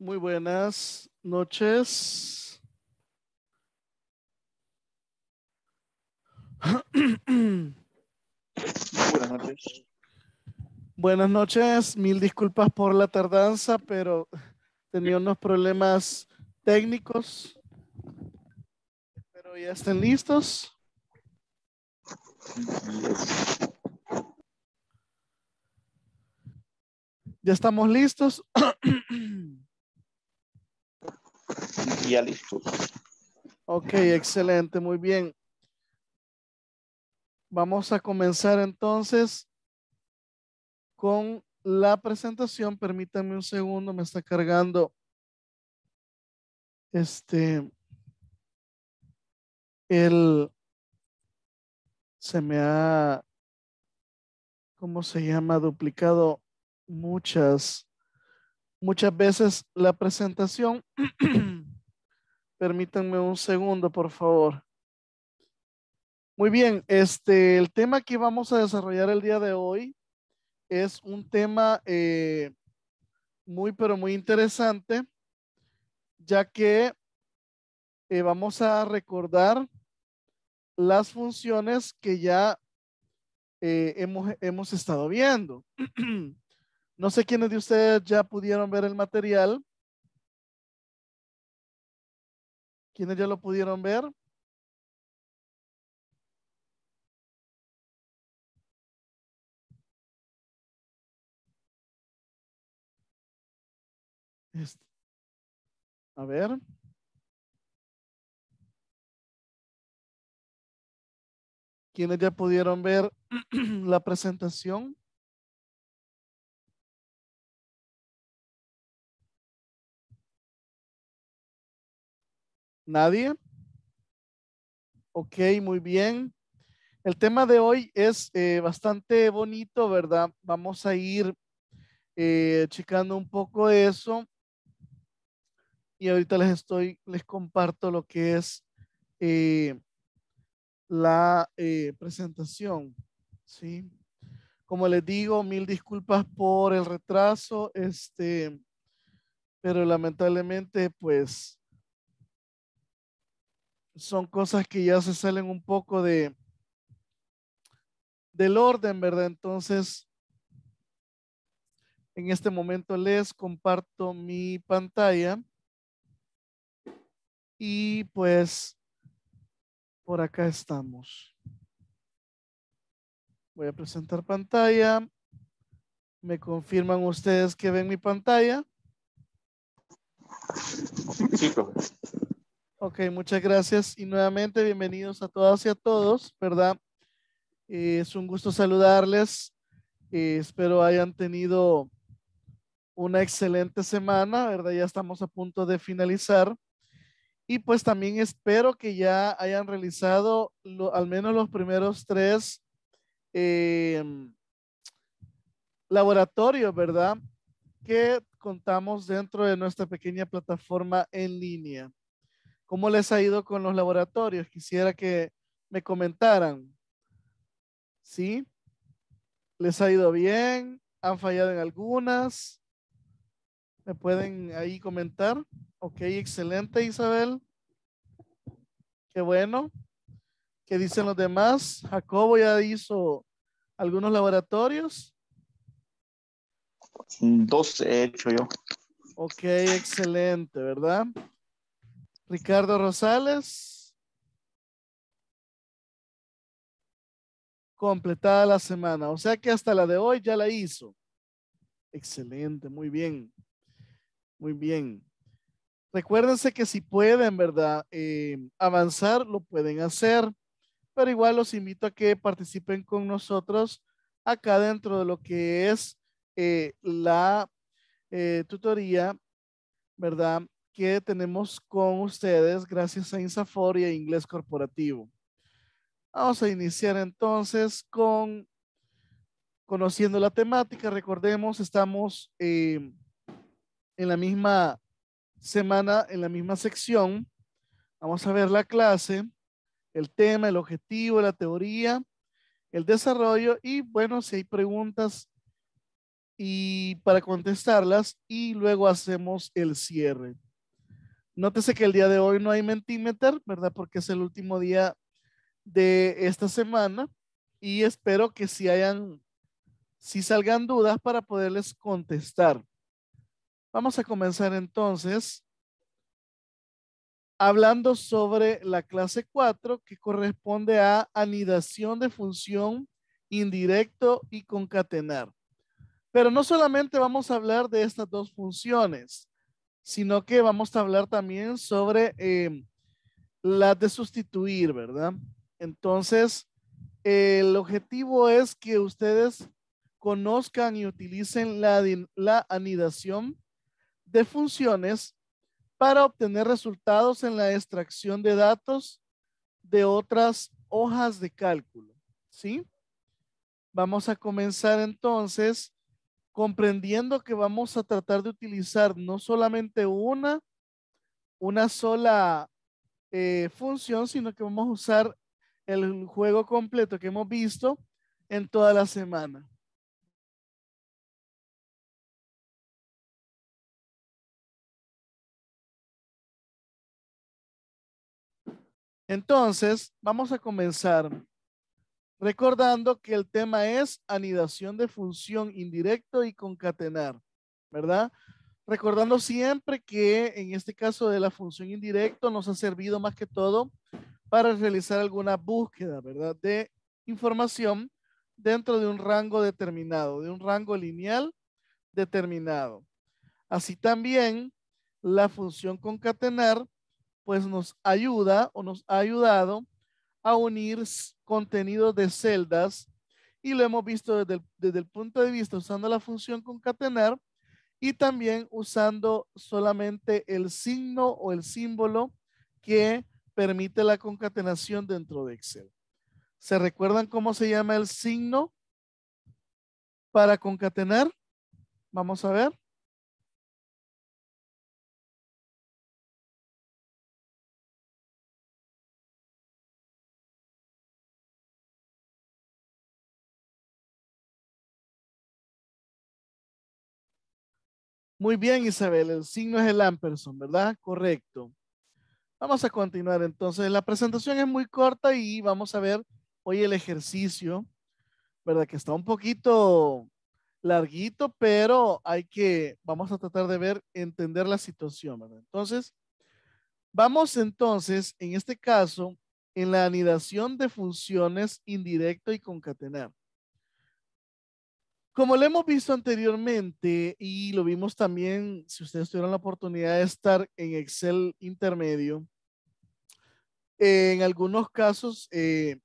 Muy buenas noches. Buenas noches. Mil disculpas por la tardanza, pero tenía unos problemas técnicos. Espero ya estén listos. Ya estamos listos. ya listo. Ok, excelente, muy bien. Vamos a comenzar entonces con la presentación. Permítanme un segundo, me está cargando este el se me ha ¿cómo se llama? duplicado muchas Muchas veces la presentación, permítanme un segundo, por favor. Muy bien, este, el tema que vamos a desarrollar el día de hoy es un tema eh, muy, pero muy interesante, ya que eh, vamos a recordar las funciones que ya eh, hemos, hemos estado viendo. No sé quiénes de ustedes ya pudieron ver el material. ¿Quiénes ya lo pudieron ver? Este. A ver. ¿Quiénes ya pudieron ver la presentación? ¿Nadie? Ok, muy bien. El tema de hoy es eh, bastante bonito, ¿verdad? Vamos a ir eh, checando un poco eso. Y ahorita les estoy, les comparto lo que es eh, la presentación. ¿sí? Como les digo, mil disculpas por el retraso, este, pero lamentablemente, pues, son cosas que ya se salen un poco de del orden, ¿verdad? Entonces, en este momento les comparto mi pantalla y pues por acá estamos. Voy a presentar pantalla. ¿Me confirman ustedes que ven mi pantalla? Sí, Ok, muchas gracias y nuevamente bienvenidos a todas y a todos, ¿verdad? Eh, es un gusto saludarles. Eh, espero hayan tenido una excelente semana, ¿verdad? Ya estamos a punto de finalizar. Y pues también espero que ya hayan realizado al menos los primeros tres eh, laboratorios, ¿verdad? Que contamos dentro de nuestra pequeña plataforma en línea. ¿Cómo les ha ido con los laboratorios? Quisiera que me comentaran. ¿Sí? ¿Les ha ido bien? ¿Han fallado en algunas? ¿Me pueden ahí comentar? Ok, excelente Isabel. Qué bueno. ¿Qué dicen los demás? Jacobo ya hizo algunos laboratorios. Dos he hecho yo. Ok, excelente, ¿verdad? Ricardo Rosales. Completada la semana. O sea que hasta la de hoy ya la hizo. Excelente, muy bien. Muy bien. Recuérdense que si pueden, ¿verdad? Eh, avanzar, lo pueden hacer, pero igual los invito a que participen con nosotros acá dentro de lo que es eh, la eh, tutoría, ¿verdad? que tenemos con ustedes gracias a Insafor y a Inglés Corporativo. Vamos a iniciar entonces con conociendo la temática. Recordemos, estamos eh, en la misma semana, en la misma sección. Vamos a ver la clase, el tema, el objetivo, la teoría, el desarrollo y bueno, si hay preguntas y para contestarlas y luego hacemos el cierre. Nótese que el día de hoy no hay Mentimeter, ¿verdad? Porque es el último día de esta semana y espero que si hayan, si salgan dudas para poderles contestar. Vamos a comenzar entonces hablando sobre la clase 4 que corresponde a anidación de función indirecto y concatenar. Pero no solamente vamos a hablar de estas dos funciones, sino que vamos a hablar también sobre eh, la de sustituir, ¿verdad? Entonces, el objetivo es que ustedes conozcan y utilicen la, la anidación de funciones para obtener resultados en la extracción de datos de otras hojas de cálculo, ¿sí? Vamos a comenzar entonces comprendiendo que vamos a tratar de utilizar no solamente una, una sola eh, función, sino que vamos a usar el juego completo que hemos visto en toda la semana. Entonces, vamos a comenzar. Recordando que el tema es anidación de función indirecto y concatenar, ¿verdad? Recordando siempre que en este caso de la función indirecto nos ha servido más que todo para realizar alguna búsqueda, ¿verdad? De información dentro de un rango determinado, de un rango lineal determinado. Así también la función concatenar pues nos ayuda o nos ha ayudado a unir contenidos de celdas y lo hemos visto desde el, desde el punto de vista usando la función concatenar y también usando solamente el signo o el símbolo que permite la concatenación dentro de Excel. ¿Se recuerdan cómo se llama el signo para concatenar? Vamos a ver. Muy bien, Isabel, el signo es el Amperson, ¿verdad? Correcto. Vamos a continuar entonces. La presentación es muy corta y vamos a ver hoy el ejercicio, ¿verdad? Que está un poquito larguito, pero hay que, vamos a tratar de ver, entender la situación, ¿verdad? Entonces, vamos entonces, en este caso, en la anidación de funciones indirecto y concatenar como lo hemos visto anteriormente y lo vimos también, si ustedes tuvieron la oportunidad de estar en Excel intermedio, en algunos casos eh,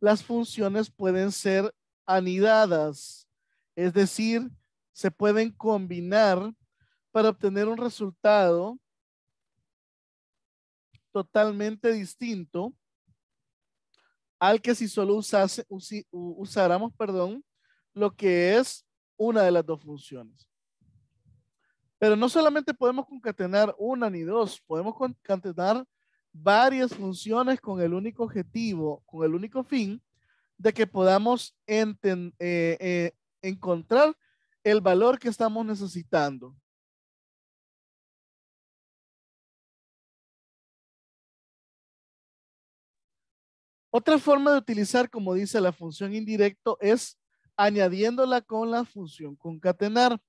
las funciones pueden ser anidadas, es decir, se pueden combinar para obtener un resultado totalmente distinto al que si solo usáramos, perdón, lo que es una de las dos funciones. Pero no solamente podemos concatenar una ni dos, podemos concatenar varias funciones con el único objetivo, con el único fin de que podamos eh, eh, encontrar el valor que estamos necesitando. Otra forma de utilizar, como dice la función indirecto, es añadiéndola con la función concatenar.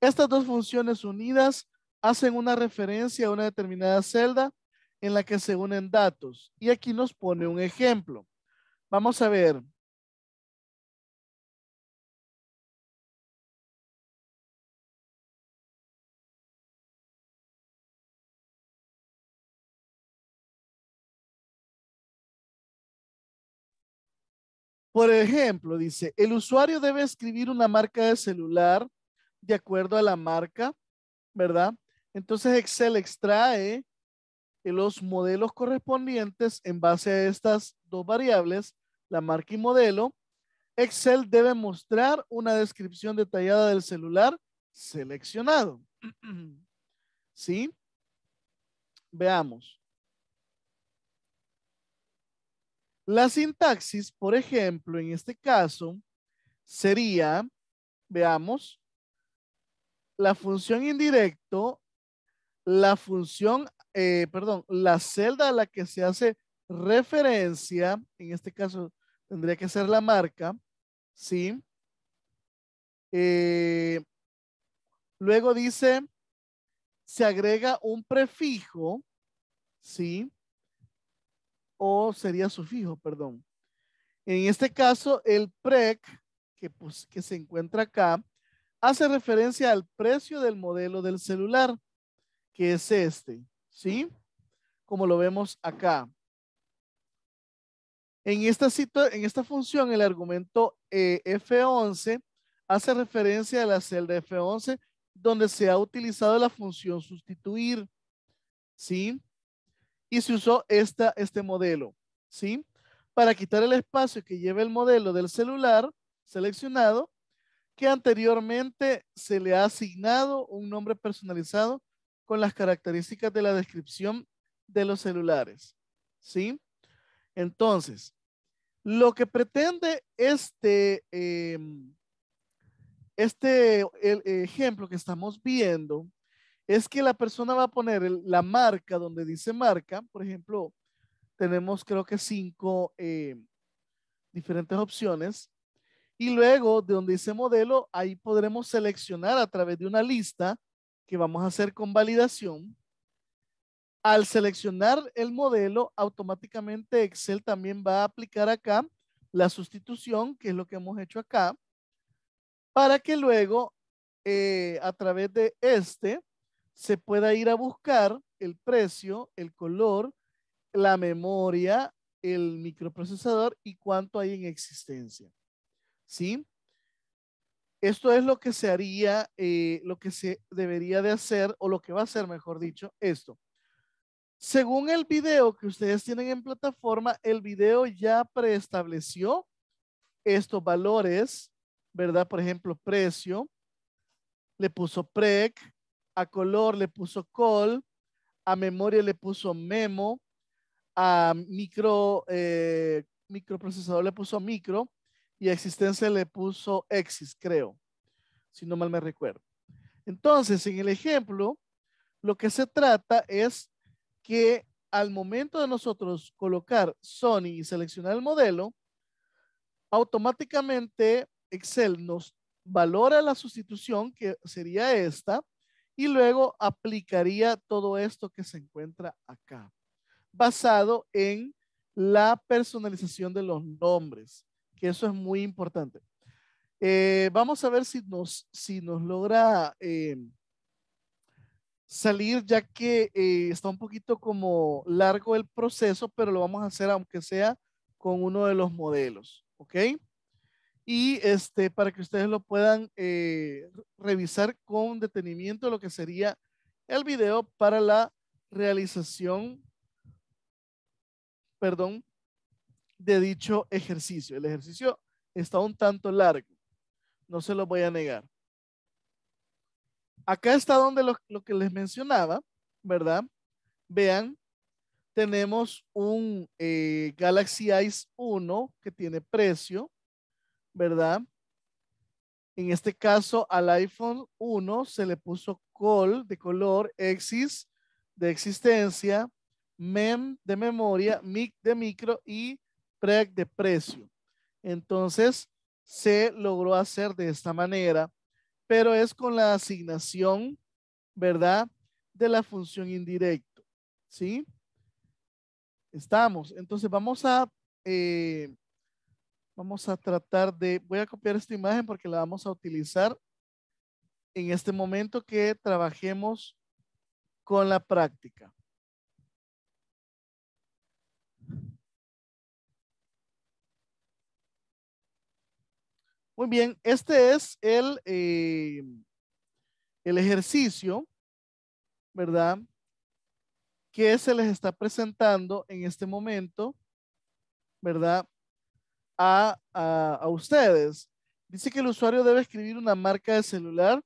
Estas dos funciones unidas hacen una referencia a una determinada celda en la que se unen datos. Y aquí nos pone un ejemplo. Vamos a ver, Por ejemplo, dice, el usuario debe escribir una marca de celular de acuerdo a la marca, ¿verdad? Entonces Excel extrae los modelos correspondientes en base a estas dos variables, la marca y modelo. Excel debe mostrar una descripción detallada del celular seleccionado. ¿Sí? Veamos. La sintaxis, por ejemplo, en este caso, sería, veamos, la función indirecto, la función, eh, perdón, la celda a la que se hace referencia, en este caso tendría que ser la marca, ¿sí? Eh, luego dice, se agrega un prefijo, ¿sí? o sería sufijo, perdón. En este caso, el PREC, que, que se encuentra acá, hace referencia al precio del modelo del celular, que es este, ¿sí? Como lo vemos acá. En esta, en esta función, el argumento eh, F11 hace referencia a la celda F11, donde se ha utilizado la función sustituir, ¿sí? y se usó esta, este modelo, ¿sí? Para quitar el espacio que lleva el modelo del celular seleccionado que anteriormente se le ha asignado un nombre personalizado con las características de la descripción de los celulares, ¿sí? Entonces, lo que pretende este, em, este el ejemplo que estamos viendo es que la persona va a poner la marca donde dice marca, por ejemplo, tenemos creo que cinco eh, diferentes opciones. Y luego de donde dice modelo, ahí podremos seleccionar a través de una lista que vamos a hacer con validación. Al seleccionar el modelo, automáticamente Excel también va a aplicar acá la sustitución, que es lo que hemos hecho acá, para que luego eh, a través de este se pueda ir a buscar el precio, el color, la memoria, el microprocesador y cuánto hay en existencia. ¿Sí? Esto es lo que se haría, eh, lo que se debería de hacer o lo que va a ser, mejor dicho, esto. Según el video que ustedes tienen en plataforma, el video ya preestableció estos valores, ¿verdad? Por ejemplo, precio, le puso PREC, a color le puso call, a memoria le puso memo, a micro, eh, microprocesador le puso micro y a existencia le puso exis, creo, si no mal me recuerdo. Entonces, en el ejemplo, lo que se trata es que al momento de nosotros colocar Sony y seleccionar el modelo, automáticamente Excel nos valora la sustitución que sería esta y luego aplicaría todo esto que se encuentra acá, basado en la personalización de los nombres, que eso es muy importante. Eh, vamos a ver si nos, si nos logra eh, salir, ya que eh, está un poquito como largo el proceso, pero lo vamos a hacer aunque sea con uno de los modelos, ¿ok? y este, para que ustedes lo puedan eh, revisar con detenimiento lo que sería el video para la realización, perdón, de dicho ejercicio. El ejercicio está un tanto largo, no se lo voy a negar. Acá está donde lo, que les mencionaba, ¿verdad? Vean, tenemos un eh, Galaxy Ice 1 que tiene precio ¿verdad? En este caso, al iPhone 1 se le puso call de color, exis de existencia, mem de memoria, mic de micro y preg de precio. Entonces, se logró hacer de esta manera, pero es con la asignación, ¿verdad? De la función indirecto, ¿sí? Estamos. Entonces, vamos a eh, Vamos a tratar de, voy a copiar esta imagen porque la vamos a utilizar en este momento que trabajemos con la práctica. Muy bien, este es el, eh, el ejercicio, ¿verdad? Que se les está presentando en este momento, ¿verdad? a, ustedes. Dice que el usuario debe escribir una marca de celular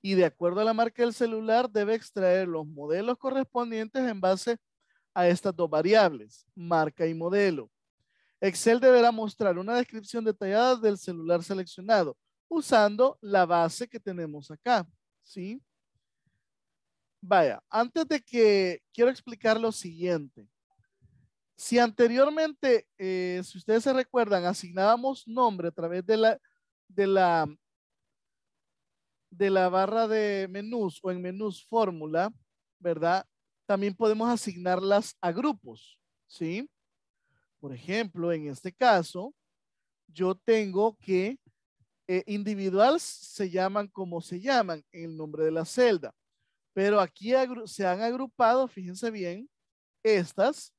y de acuerdo a la marca del celular debe extraer los modelos correspondientes en base a estas dos variables, marca y modelo. Excel deberá mostrar una descripción detallada del celular seleccionado usando la base que tenemos acá, ¿sí? Vaya, antes de que quiero explicar lo siguiente. Si anteriormente, eh, si ustedes se recuerdan, asignábamos nombre a través de la, de la, de la barra de menús o en menús fórmula, ¿verdad? También podemos asignarlas a grupos, ¿sí? Por ejemplo, en este caso, yo tengo que eh, individual se llaman como se llaman en el nombre de la celda. Pero aquí se han agrupado, fíjense bien, estas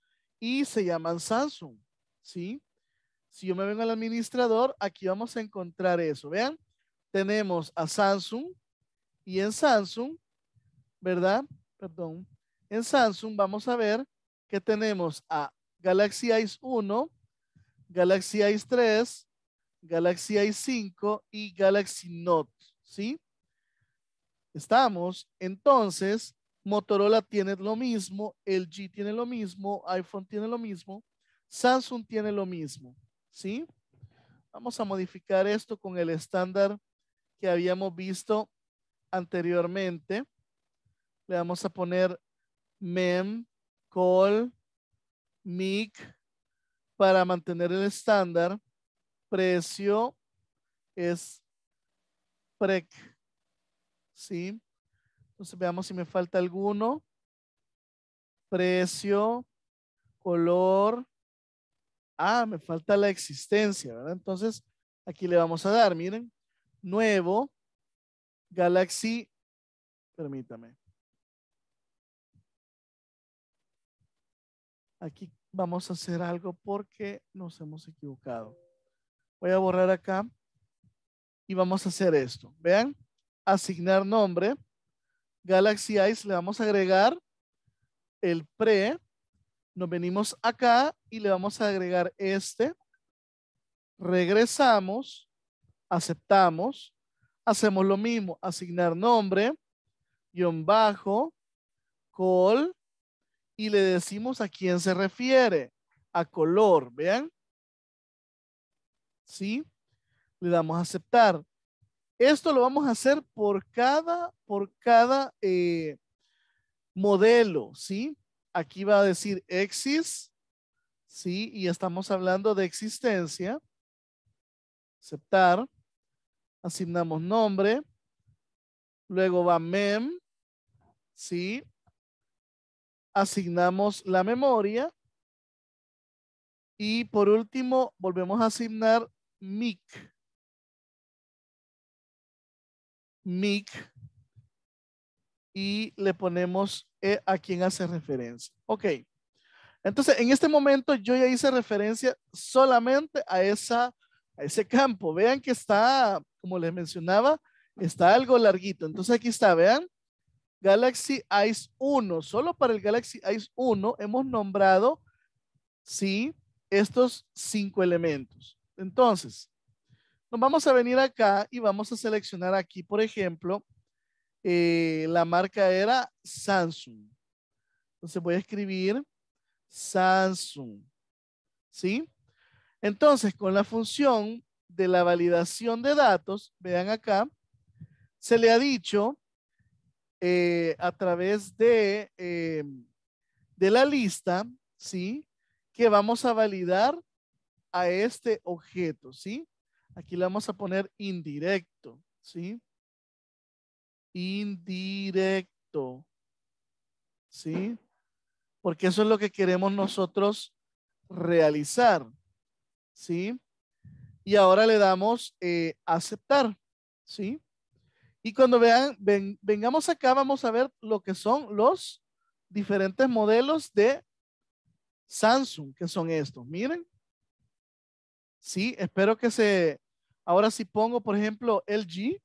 y se llaman Samsung, ¿sí? Si yo me vengo al administrador, aquí vamos a encontrar eso, vean. Tenemos a Samsung y en Samsung, ¿verdad? Perdón. En Samsung vamos a ver que tenemos a Galaxy Ice 1, Galaxy Ice 3, Galaxy Ice 5 y Galaxy Note, ¿sí? Estamos entonces Motorola tiene lo mismo, LG tiene lo mismo, iPhone tiene lo mismo, Samsung tiene lo mismo, ¿sí? Vamos a modificar esto con el estándar que habíamos visto anteriormente. Le vamos a poner mem, call, mic, para mantener el estándar. Precio es prec, ¿sí? Entonces veamos si me falta alguno. Precio, color. Ah, me falta la existencia, ¿verdad? Entonces aquí le vamos a dar, miren, nuevo, Galaxy, permítame. Aquí vamos a hacer algo porque nos hemos equivocado. Voy a borrar acá y vamos a hacer esto. Vean, asignar nombre. Galaxy Eyes le vamos a agregar el pre, nos venimos acá y le vamos a agregar este, regresamos, aceptamos, hacemos lo mismo, asignar nombre, guión bajo, call, y le decimos a quién se refiere, a color, vean. ¿Sí? Le damos a aceptar. Esto lo vamos a hacer por cada, por cada eh, modelo, ¿sí? Aquí va a decir exis, ¿sí? Y estamos hablando de existencia. Aceptar. Asignamos nombre. Luego va mem, ¿sí? Asignamos la memoria. Y por último, volvemos a asignar mic. Mic y le ponemos e a quien hace referencia. Ok. Entonces, en este momento yo ya hice referencia solamente a, esa, a ese campo. Vean que está, como les mencionaba, está algo larguito. Entonces aquí está, vean. Galaxy Ice 1. Solo para el Galaxy Ice 1 hemos nombrado, sí, estos cinco elementos. Entonces, nos vamos a venir acá y vamos a seleccionar aquí, por ejemplo, eh, la marca era Samsung. Entonces voy a escribir Samsung. ¿Sí? Entonces, con la función de la validación de datos, vean acá, se le ha dicho eh, a través de, em, de la lista, ¿sí? Que vamos a validar a este objeto, ¿sí? Aquí le vamos a poner indirecto, ¿sí? Indirecto, ¿sí? Porque eso es lo que queremos nosotros realizar, ¿sí? Y ahora le damos eh, aceptar, ¿sí? Y cuando vean, vengamos acá, vamos a ver lo que son los diferentes modelos de Samsung, que son estos. Miren. Sí, espero que se Ahora si pongo, por ejemplo, LG,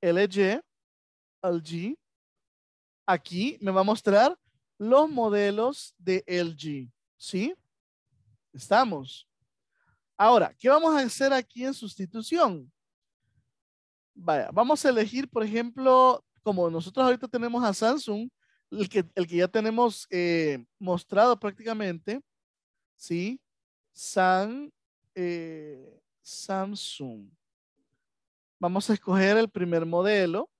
LG, LG, aquí me va a mostrar los modelos de LG, ¿sí? Estamos. Ahora, ¿qué vamos a hacer aquí en sustitución? Vaya, vamos a elegir, por ejemplo, como nosotros ahorita tenemos a Samsung, el que, el que ya tenemos eh, mostrado prácticamente, ¿sí? Samsung eh, Samsung. Vamos a escoger el primer modelo.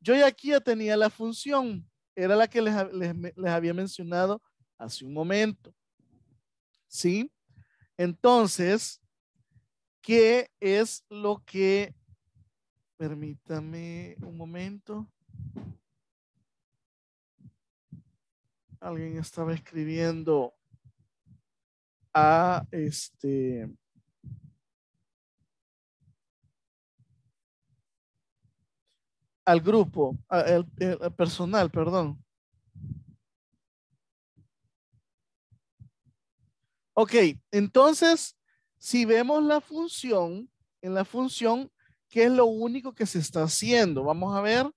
Yo ya aquí ya tenía la función. Era la que les, les había mencionado hace un momento. ¿Sí? Entonces, ¿qué es lo que... Permítame un momento. Alguien estaba escribiendo a este al grupo, al, personal, perdón. Ok, entonces, si vemos la función, en la función, ¿qué es lo único que se está haciendo? Vamos a ver.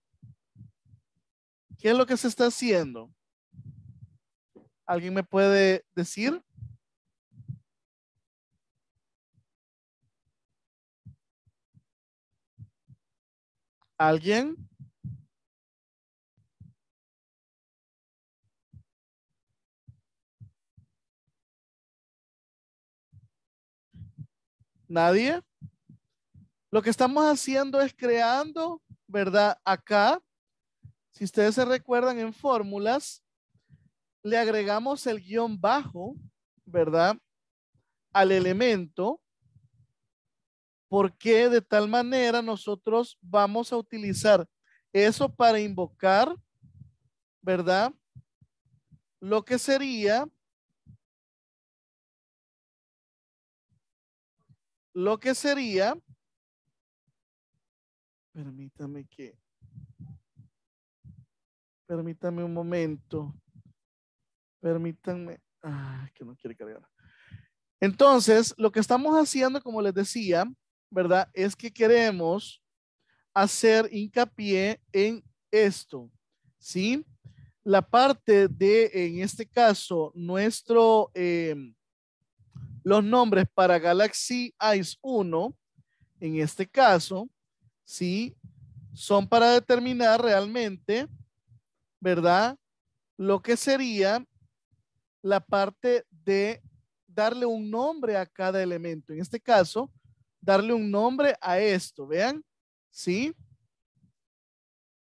¿Qué es lo que se está haciendo? ¿Alguien me puede decir? ¿Alguien? ¿Nadie? Lo que estamos haciendo es creando, ¿verdad? Acá, si ustedes se recuerdan en fórmulas, le agregamos el guión bajo, ¿verdad? Al elemento qué de tal manera nosotros vamos a utilizar eso para invocar, ¿verdad? Lo que sería, lo que sería, permítame que, permítame un momento, permítanme, ah, que no quiere cargar. Entonces, lo que estamos haciendo, como les decía, ¿verdad? Es que queremos hacer hincapié en esto, ¿sí? La parte de, en este caso, nuestro, em, los nombres para Galaxy Ice 1, en este caso, ¿sí? Son para determinar realmente, ¿verdad? Lo que sería la parte de darle un nombre a cada elemento. En este caso, darle un nombre a esto, vean, ¿sí?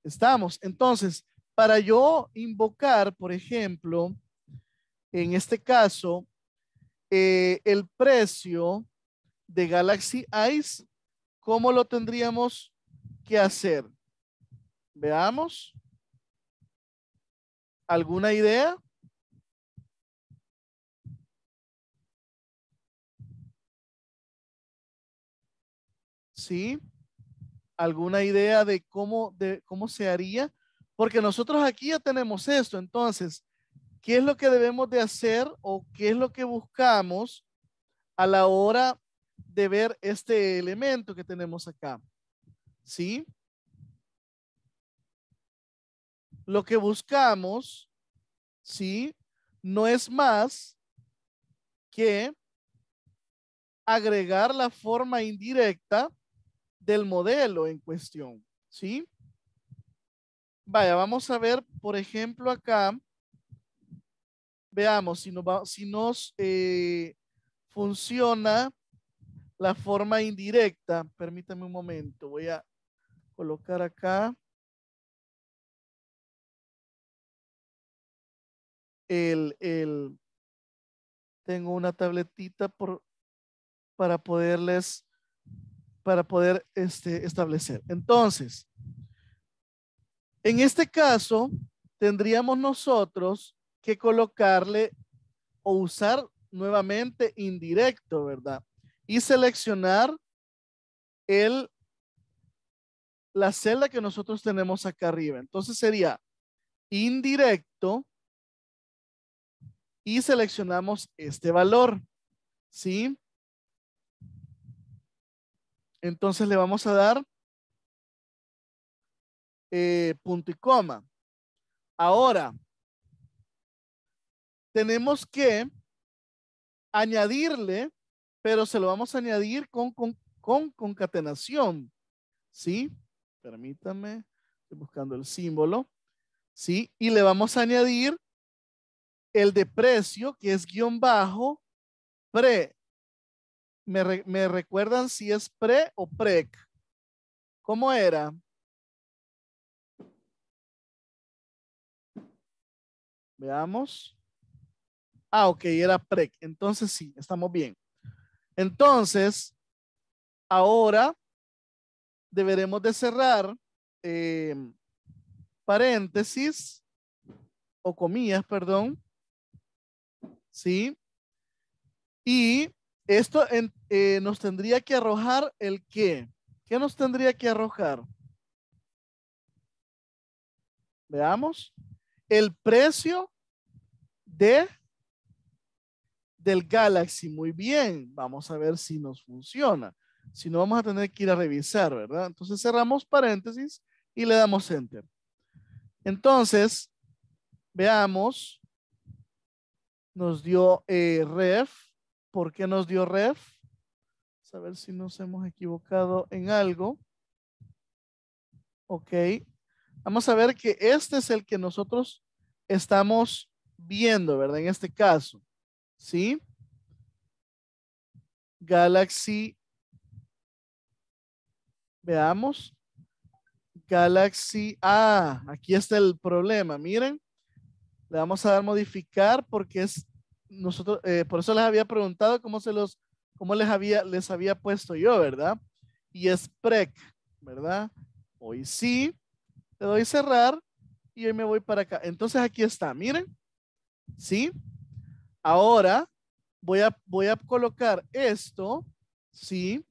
Estamos, entonces, para yo invocar, por ejemplo, en este caso, eh, el precio de Galaxy Ice, ¿cómo lo tendríamos que hacer? Veamos. ¿Alguna idea? ¿sí? Alguna idea de cómo, de cómo se haría, porque nosotros aquí ya tenemos esto, entonces, ¿qué es lo que debemos de hacer o qué es lo que buscamos a la hora de ver este elemento que tenemos acá? ¿Sí? Lo que buscamos, ¿sí? No es más que agregar la forma indirecta del modelo en cuestión, ¿sí? Vaya, vamos a ver, por ejemplo, acá, veamos si nos, si nos eh, funciona la forma indirecta. Permítame un momento, voy a colocar acá. El, el, tengo una tabletita por, para poderles para poder este, establecer. Entonces, en este caso, tendríamos nosotros que colocarle o usar nuevamente indirecto, ¿verdad? Y seleccionar el, la celda que nosotros tenemos acá arriba. Entonces sería indirecto y seleccionamos este valor, ¿sí? Entonces le vamos a dar eh, punto y coma. Ahora, tenemos que añadirle, pero se lo vamos a añadir con, con, con concatenación. ¿Sí? Permítame, estoy buscando el símbolo. ¿Sí? Y le vamos a añadir el de precio, que es guión bajo, pre, ¿Me, recuerdan si es pre o prec? ¿Cómo era? Veamos. Ah, ok, era prec. Entonces sí, estamos bien. Entonces, ahora deberemos de cerrar em, paréntesis o comillas, perdón. ¿Sí? Y esto eh, nos tendría que arrojar el qué. ¿Qué nos tendría que arrojar? Veamos. El precio de del Galaxy. Muy bien. Vamos a ver si nos funciona. Si no, vamos a tener que ir a revisar, ¿verdad? Entonces cerramos paréntesis y le damos enter. Entonces, veamos. Nos dio eh, ref ¿Por qué nos dio ref? A ver si nos hemos equivocado en algo. Ok. Vamos a ver que este es el que nosotros estamos viendo, ¿verdad? En este caso. ¿Sí? Galaxy. Veamos. Galaxy. Ah, aquí está el problema. Miren. Le vamos a dar modificar porque es nosotros, eh, por eso les había preguntado cómo se los, cómo les había, les había puesto yo, ¿verdad? Y es prec, ¿verdad? Hoy sí, le doy cerrar y hoy me voy para acá. Entonces aquí está, miren, ¿sí? Ahora voy a, voy a colocar esto, ¿sí?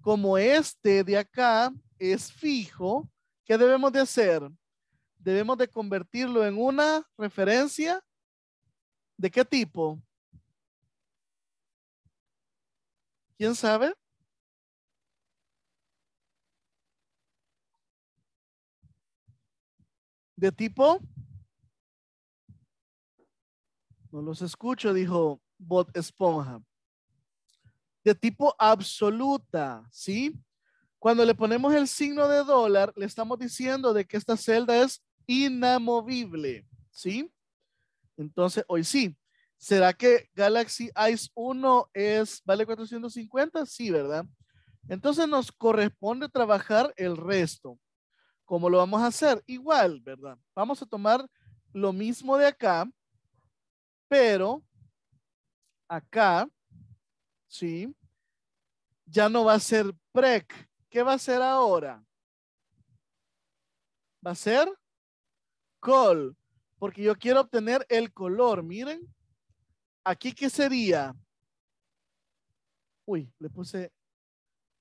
Como este de acá es fijo, ¿qué debemos de hacer? Debemos de convertirlo en una referencia ¿De qué tipo? ¿Quién sabe? ¿De tipo? No los escucho, dijo Bot Esponja. De tipo absoluta, ¿sí? Cuando le ponemos el signo de dólar, le estamos diciendo de que esta celda es inamovible, ¿sí? Entonces, hoy sí. ¿Será que Galaxy Ice 1 es, vale 450? Sí, ¿verdad? Entonces nos corresponde trabajar el resto. ¿Cómo lo vamos a hacer? Igual, ¿verdad? Vamos a tomar lo mismo de acá, pero acá, ¿sí? Ya no va a ser PREC. ¿Qué va a ser ahora? Va a ser CALL. Porque yo quiero obtener el color. Miren, aquí qué sería. Uy, le puse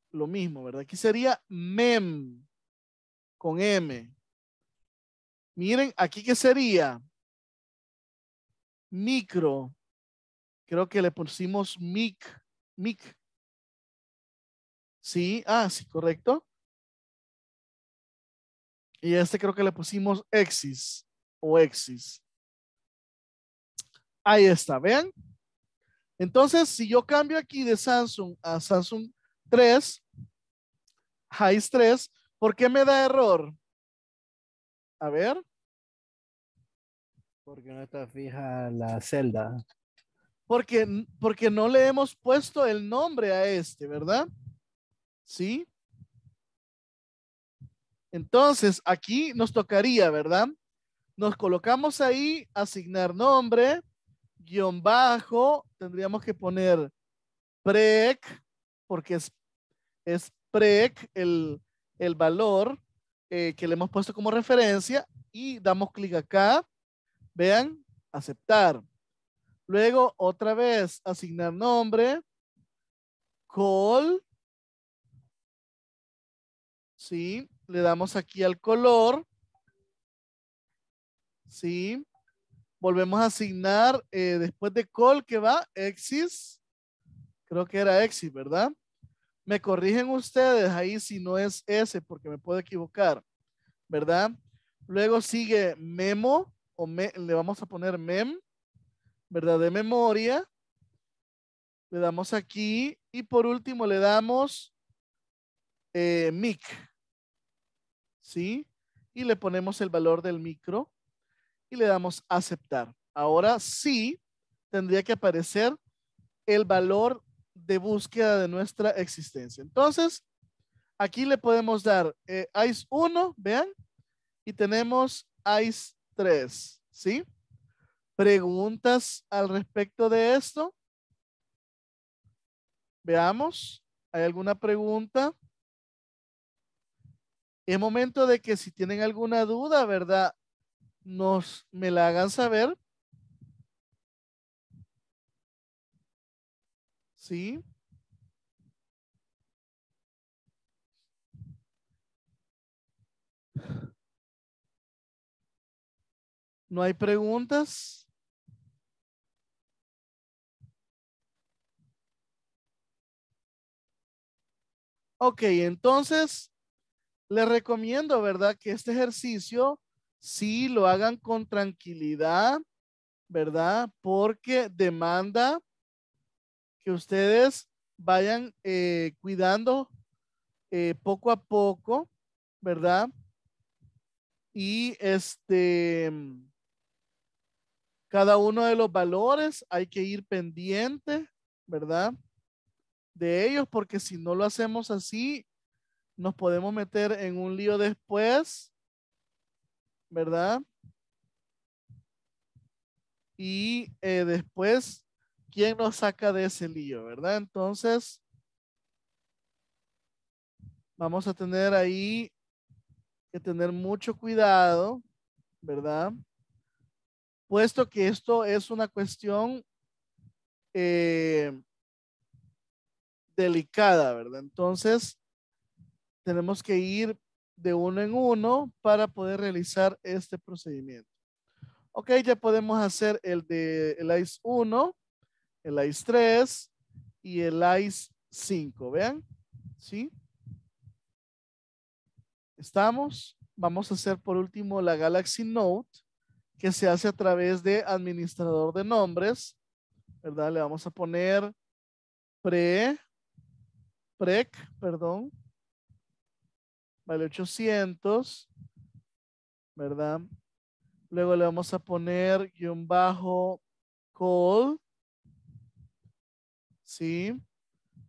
lo mismo, ¿verdad? Aquí sería mem con M. Miren, aquí qué sería micro. Creo que le pusimos mic, mic. Sí, ah, sí, correcto. Y este creo que le pusimos exis o Ahí está, vean. Entonces, si yo cambio aquí de Samsung a Samsung 3, Highs 3, ¿por qué me da error? A ver. Porque no está fija la celda. Porque, porque no le hemos puesto el nombre a este, ¿verdad? ¿Sí? Entonces, aquí nos tocaría, ¿verdad? Nos colocamos ahí, asignar nombre, guión bajo, tendríamos que poner prec, porque es, es prec el, valor eh, que le hemos puesto como referencia y damos clic acá. Vean, aceptar. Luego, otra vez, asignar nombre. Call. Sí, le damos aquí al color. ¿sí? Volvemos a asignar eh, después de call que va exis. Creo que era exit, ¿verdad? Me corrigen ustedes ahí si no es ese porque me puedo equivocar, ¿verdad? Luego sigue memo o le vamos a poner mem, ¿verdad? De memoria. Le damos aquí y por último le damos eh, mic. ¿Sí? Y le ponemos el valor del micro y le damos aceptar. Ahora sí tendría que aparecer el valor de búsqueda de nuestra existencia. Entonces, aquí le podemos dar eh, ICE 1, vean, y tenemos ICE 3, ¿sí? ¿Preguntas al respecto de esto? Veamos, ¿hay alguna pregunta? Es momento de que si tienen alguna duda, ¿verdad? nos me la hagan saber. ¿Sí? ¿No hay preguntas? Ok, entonces les recomiendo, ¿verdad? Que este ejercicio Sí, lo hagan con tranquilidad, ¿verdad? Porque demanda que ustedes vayan eh, cuidando eh, poco a poco, ¿verdad? Y este, cada uno de los valores hay que ir pendiente, ¿verdad? De ellos, porque si no lo hacemos así, nos podemos meter en un lío después ¿verdad? Y eh, después, ¿quién nos saca de ese lío, verdad? Entonces, vamos a tener ahí que tener mucho cuidado, ¿verdad? Puesto que esto es una cuestión eh, delicada, ¿verdad? Entonces, tenemos que ir de uno en uno para poder realizar este procedimiento. Ok, ya podemos hacer el de el ICE 1, el ICE 3 y el ICE 5. Vean, ¿sí? Estamos. Vamos a hacer por último la Galaxy Note, que se hace a través de administrador de nombres. ¿Verdad? Le vamos a poner pre, prec, perdón, Vale 800, ¿verdad? Luego le vamos a poner guión bajo call, ¿sí?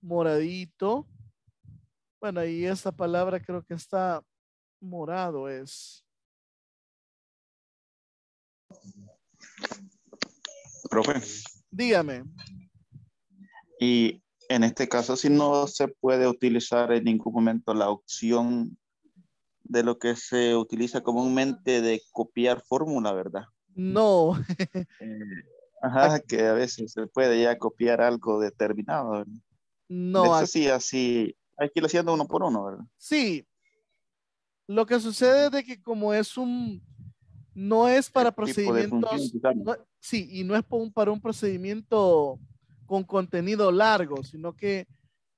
Moradito. Bueno, y esta palabra creo que está morado es. Profe. Dígame. Y en este caso, si no se puede utilizar en ningún momento la opción de lo que se utiliza comúnmente de copiar fórmula, ¿verdad? No. Eh, ajá, que a veces se puede ya copiar algo determinado. No. Así, así, hay que ir haciendo uno por uno, ¿verdad? Sí. Lo que sucede es de que como es un, no es para este procedimientos, sí, y no es para un procedimiento con contenido largo, sino que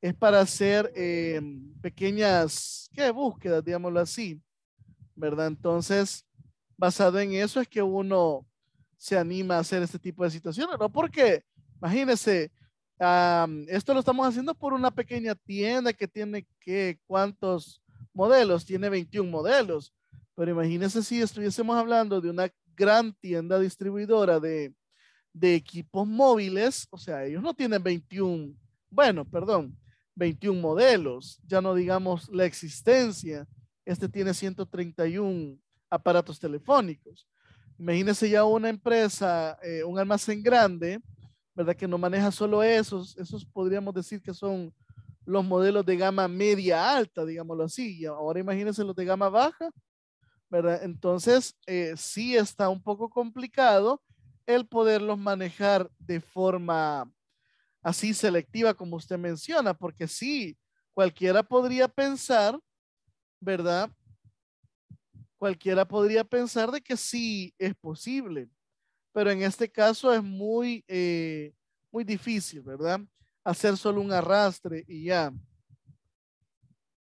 es para hacer eh, pequeñas ¿qué? búsquedas, digámoslo así, ¿verdad? Entonces, basado en eso es que uno se anima a hacer este tipo de situaciones, ¿no? Porque, imagínense, ah, esto lo estamos haciendo por una pequeña tienda que tiene, ¿Qué? ¿Cuántos modelos? Tiene 21 modelos. Pero imagínense si estuviésemos hablando de una gran tienda distribuidora de, de equipos móviles, o sea, ellos no tienen 21, bueno, perdón, 21 modelos, ya no digamos la existencia. Este tiene 131 aparatos telefónicos. Imagínense ya una empresa, eh, un almacén grande, ¿verdad? Que no maneja solo esos, esos podríamos decir que son los modelos de gama media alta, digámoslo así. Y ahora imagínense los de gama baja, ¿verdad? Entonces, eh, sí está un poco complicado el poderlos manejar de forma así selectiva como usted menciona, porque sí, cualquiera podría pensar, ¿verdad? Cualquiera podría pensar de que sí es posible, pero en este caso es muy, eh, muy difícil, ¿verdad? Hacer solo un arrastre y ya.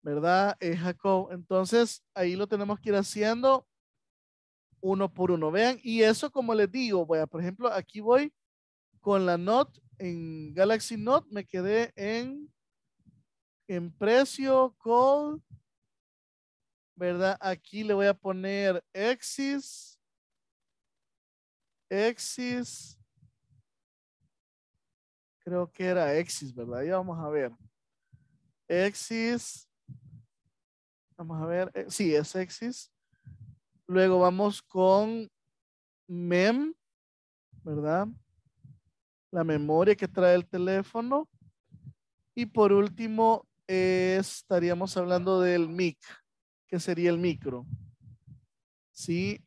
¿Verdad, es eh, Jacob? Entonces, ahí lo tenemos que ir haciendo uno por uno. Vean, y eso como les digo, voy a, por ejemplo, aquí voy con la not en Galaxy Note me quedé en, en precio, call, ¿verdad? Aquí le voy a poner Exis, Exis, creo que era Exis, ¿verdad? Ya vamos a ver. Exis, vamos a ver, eh, sí, es Exis. Luego vamos con mem, ¿verdad? la memoria que trae el teléfono. Y por último, eh, estaríamos hablando del mic, que sería el micro. ¿Sí?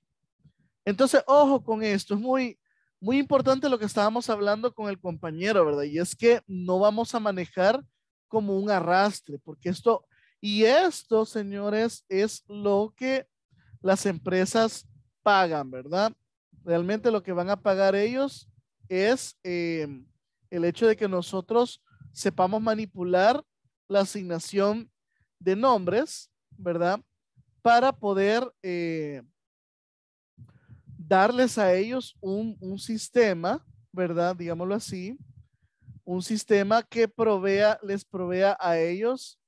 Entonces, ojo con esto, es muy, muy importante lo que estábamos hablando con el compañero, ¿verdad? Y es que no vamos a manejar como un arrastre, porque esto, y esto, señores, es lo que las empresas pagan, ¿verdad? Realmente lo que van a pagar ellos es em, el hecho de que nosotros sepamos manipular la asignación de nombres, ¿verdad? Para poder eh, darles a ellos un, un sistema, ¿verdad? Digámoslo así, un sistema que provea, les provea a ellos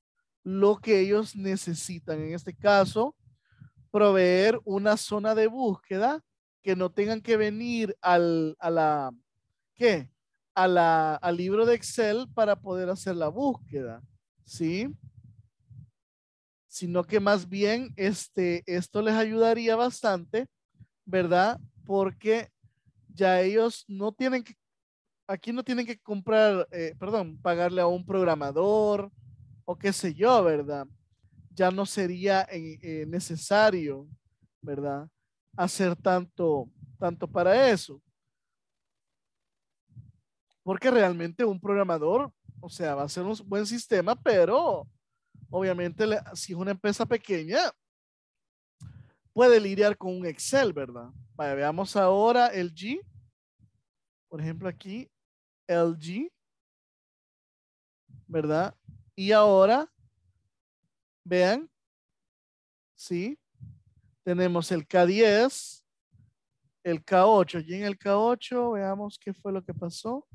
lo que ellos necesitan. En este caso, proveer una zona de búsqueda que no tengan que venir al, a la, ¿qué? A la, al libro de Excel para poder hacer la búsqueda, ¿sí? Sino que más bien este, esto les ayudaría bastante, ¿verdad? Porque ya ellos no tienen que, aquí no tienen que comprar, eh, perdón, pagarle a un programador o qué sé yo, ¿verdad? Ya no sería eh, eh, necesario, ¿verdad? Hacer tanto, tanto para eso. Porque realmente un programador, o sea, va a ser un buen sistema, pero obviamente si es una empresa pequeña, puede lidiar con un Excel, ¿verdad? veamos ahora el G. Por ejemplo, aquí LG, ¿verdad? Y ahora, vean, ¿sí? Tenemos el K10, el K8. Y en el K8, veamos qué fue lo que pasó.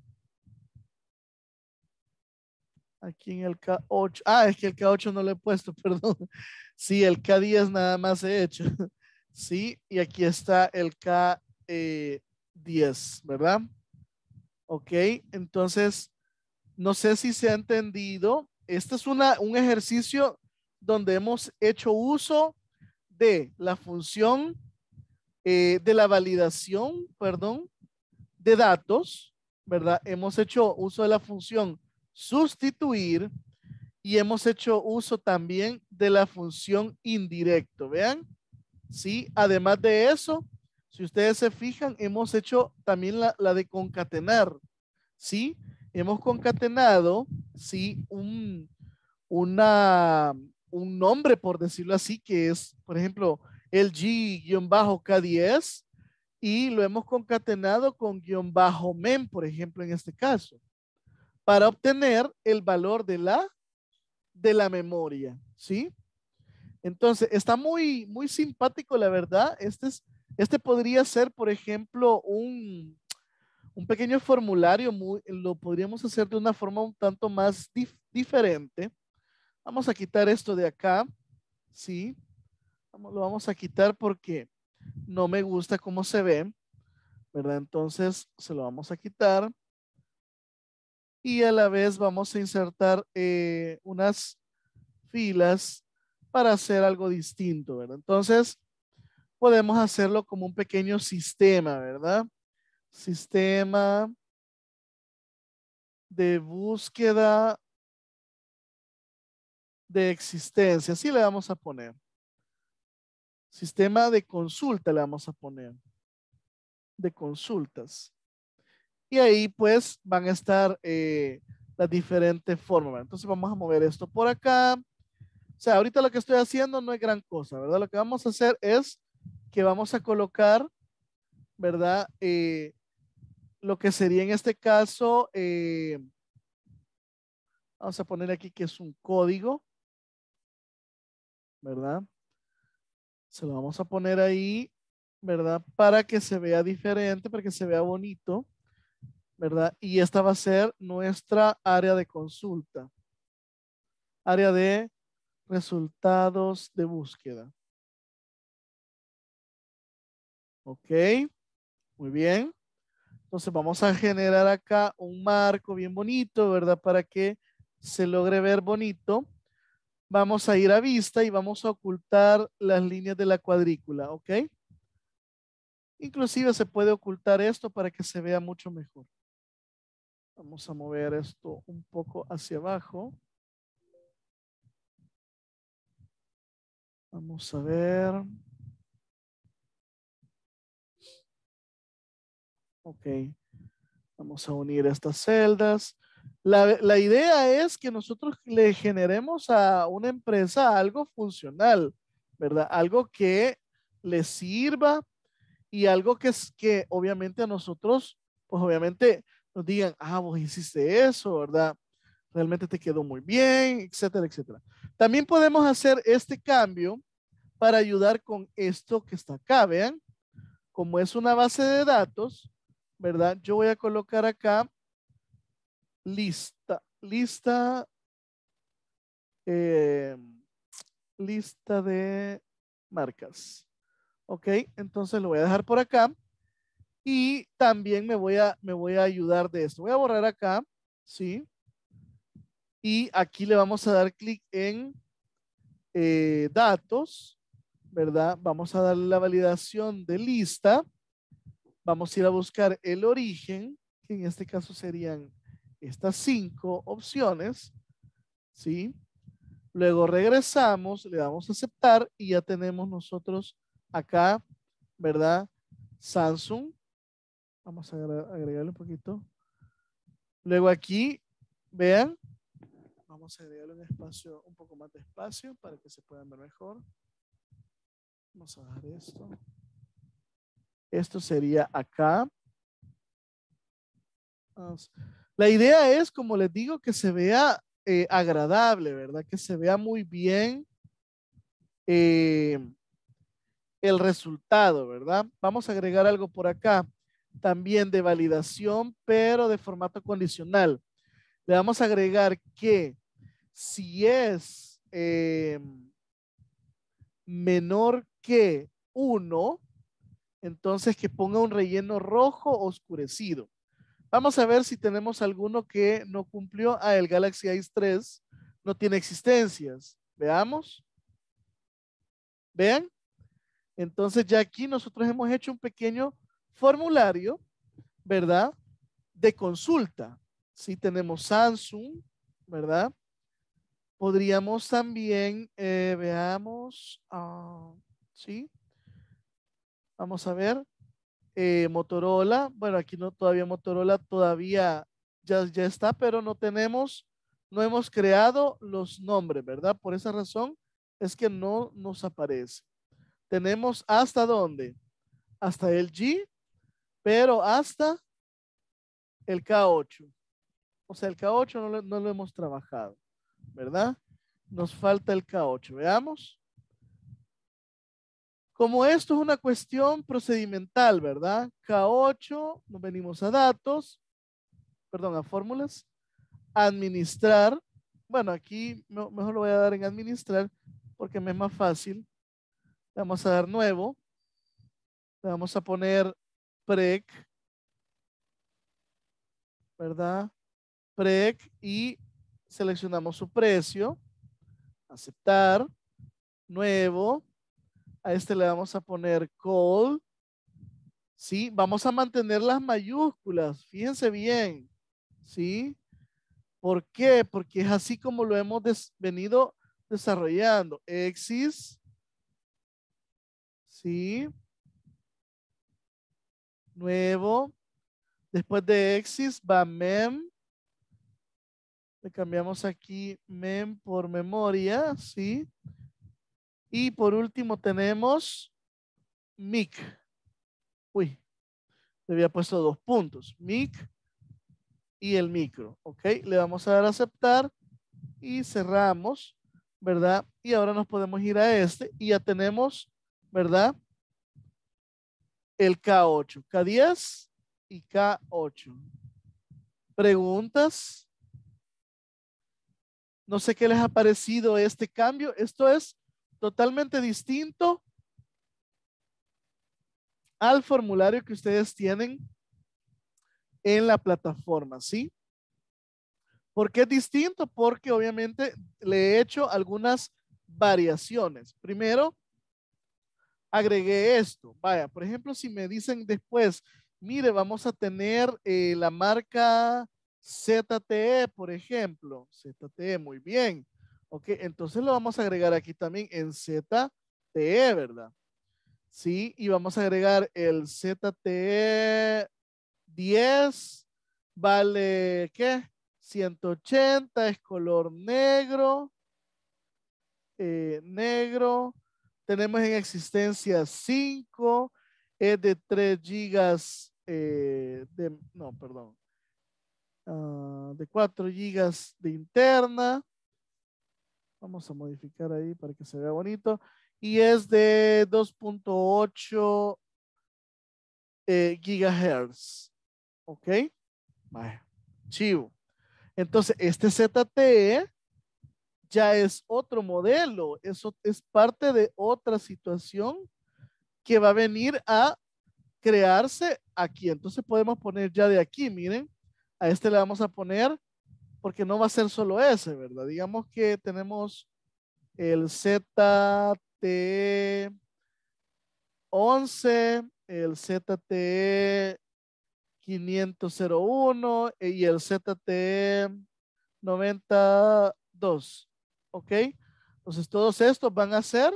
Aquí en el K8. Ah, es que el K8 no lo he puesto, perdón. Sí, el K10 nada más he hecho. Sí, y aquí está el K10, ¿verdad? Ok, entonces, no sé si se ha entendido. Este es una, un ejercicio donde hemos hecho uso de la función eh, de la validación, perdón, de datos, ¿verdad? Hemos hecho uso de la función sustituir y hemos hecho uso también de la función indirecto. Vean, sí, además de eso, si ustedes se fijan, hemos hecho también la, de concatenar, sí, hemos concatenado, sí, un, una, un nombre, por decirlo así, que es, por ejemplo, el G-K10 y lo hemos concatenado con guión bajo men, por ejemplo, en este caso para obtener el valor de la, de la memoria, ¿sí? Entonces, está muy, muy simpático, la verdad. Este, es, este podría ser, por ejemplo, un, pequeño formulario, lo podríamos hacer de una forma un tanto más diferente. Vamos a quitar esto de acá, ¿sí? lo vamos a quitar porque no me gusta cómo se ve, ¿verdad? Entonces, se lo vamos a quitar y a la vez vamos a insertar eh, unas filas para hacer algo distinto, Entonces, podemos hacerlo como un pequeño sistema, ¿verdad? Sistema de búsqueda de existencia. Así le vamos a poner. Sistema de consulta le vamos a poner. De consultas. Y ahí pues van a estar eh, las diferentes formas. Entonces vamos a mover esto por acá. O sea, ahorita lo que estoy haciendo no es gran cosa, ¿verdad? Lo que vamos a hacer es que vamos a colocar, ¿verdad? Eh, lo que sería en este caso, eh, vamos a poner aquí que es un código, ¿verdad? Se lo vamos a poner ahí, ¿verdad? Para que se vea diferente, para que se vea bonito. ¿verdad? Y esta va a ser nuestra área de consulta, área de resultados de búsqueda. Ok, muy bien. Entonces vamos a generar acá un marco bien bonito, ¿verdad? Para que se logre ver bonito. Vamos a ir a vista y vamos a ocultar las líneas de la cuadrícula, ¿ok? Inclusive se puede ocultar esto para que se vea mucho mejor. Vamos a mover esto un poco hacia abajo. Vamos a ver. Ok. Vamos a unir estas celdas. La, idea es que nosotros le generemos a una empresa algo funcional, ¿verdad? Algo que le sirva y algo que, es, que obviamente a nosotros, pues obviamente nos digan, ah, vos hiciste eso, ¿verdad? Realmente te quedó muy bien, etcétera, etcétera. También podemos hacer este cambio para ayudar con esto que está acá, vean. Como es una base de datos, ¿verdad? Yo voy a colocar acá lista, lista, eh, lista de marcas. Ok, entonces lo voy a dejar por acá. Y también me voy a, me voy a ayudar de esto. Voy a borrar acá, ¿sí? Y aquí le vamos a dar clic en eh, datos, ¿verdad? Vamos a darle la validación de lista. Vamos a ir a buscar el origen, que en este caso serían estas cinco opciones, ¿sí? Luego regresamos, le damos a aceptar y ya tenemos nosotros acá, ¿verdad? Samsung, Vamos a agregarle un poquito. Luego aquí, vean, vamos a agregarle un espacio, un poco más de espacio para que se puedan ver mejor. Vamos a dejar esto. Esto sería acá. La idea es, como les digo, que se vea eh, agradable, ¿verdad? Que se vea muy bien eh, el resultado, ¿verdad? Vamos a agregar algo por acá también de validación, pero de formato condicional. Le vamos a agregar que si es em, menor que 1, entonces que ponga un relleno rojo oscurecido. Vamos a ver si tenemos alguno que no cumplió. Ah, el Galaxy Ice 3 no tiene existencias. Veamos. Vean. Entonces ya aquí nosotros hemos hecho un pequeño formulario, ¿verdad? De consulta. Si tenemos Samsung, ¿verdad? Podríamos también, eh, veamos, ah, ¿sí? Vamos a ver. Eh, Motorola, bueno, aquí no todavía Motorola, todavía ya, ya está, pero no tenemos, no hemos creado los nombres, ¿verdad? Por esa razón es que no nos aparece. Tenemos hasta dónde? Hasta el G, pero hasta el K8. O sea, el K8 no lo, hemos trabajado, ¿verdad? Nos falta el K8. Veamos. Como esto es una cuestión procedimental, ¿verdad? K8, nos venimos a datos, perdón, a fórmulas, administrar. Bueno, aquí mejor lo voy a dar en administrar porque me es más fácil. Le vamos a dar nuevo. Le vamos a poner PREC, ¿verdad? PREC y seleccionamos su precio, aceptar, nuevo, a este le vamos a poner call, ¿sí? Vamos a mantener las mayúsculas, fíjense bien, ¿sí? ¿Por qué? Porque es así como lo hemos venido desarrollando. Exis, ¿sí? nuevo. Después de exis va mem. Le cambiamos aquí mem por memoria, ¿sí? Y por último tenemos mic. Uy, le había puesto dos puntos. Mic y el micro, ¿ok? Le vamos a dar a aceptar y cerramos, ¿verdad? Y ahora nos podemos ir a este y ya tenemos, ¿verdad? el K8, K10 y K8. ¿Preguntas? No sé qué les ha parecido este cambio. Esto es totalmente distinto al formulario que ustedes tienen en la plataforma, ¿sí? ¿Por qué es distinto? Porque obviamente le he hecho algunas variaciones. Primero, agregué esto. Vaya, por ejemplo, si me dicen después, mire, vamos a tener eh, la marca ZTE, por ejemplo. ZTE, muy bien. Ok, entonces lo vamos a agregar aquí también en ZTE, ¿verdad? Sí, y vamos a agregar el ZTE 10, vale, ¿qué? 180, es color negro, eh, negro, tenemos en existencia 5, es de 3 gigas eh, de, no, perdón, ah, de 4 gigas de interna. Vamos a modificar ahí para que se vea bonito. Y es de 2.8 eh, gigahertz. ¿Ok? chivo. Entonces, este ZTE ya es otro modelo, eso es parte de otra situación que va a venir a crearse aquí. Entonces podemos poner ya de aquí, miren, a este le vamos a poner, porque no va a ser solo ese, ¿verdad? Digamos que tenemos el ZT11, el ZTE 501 y el ZTE 92. ¿Ok? Entonces todos estos van a ser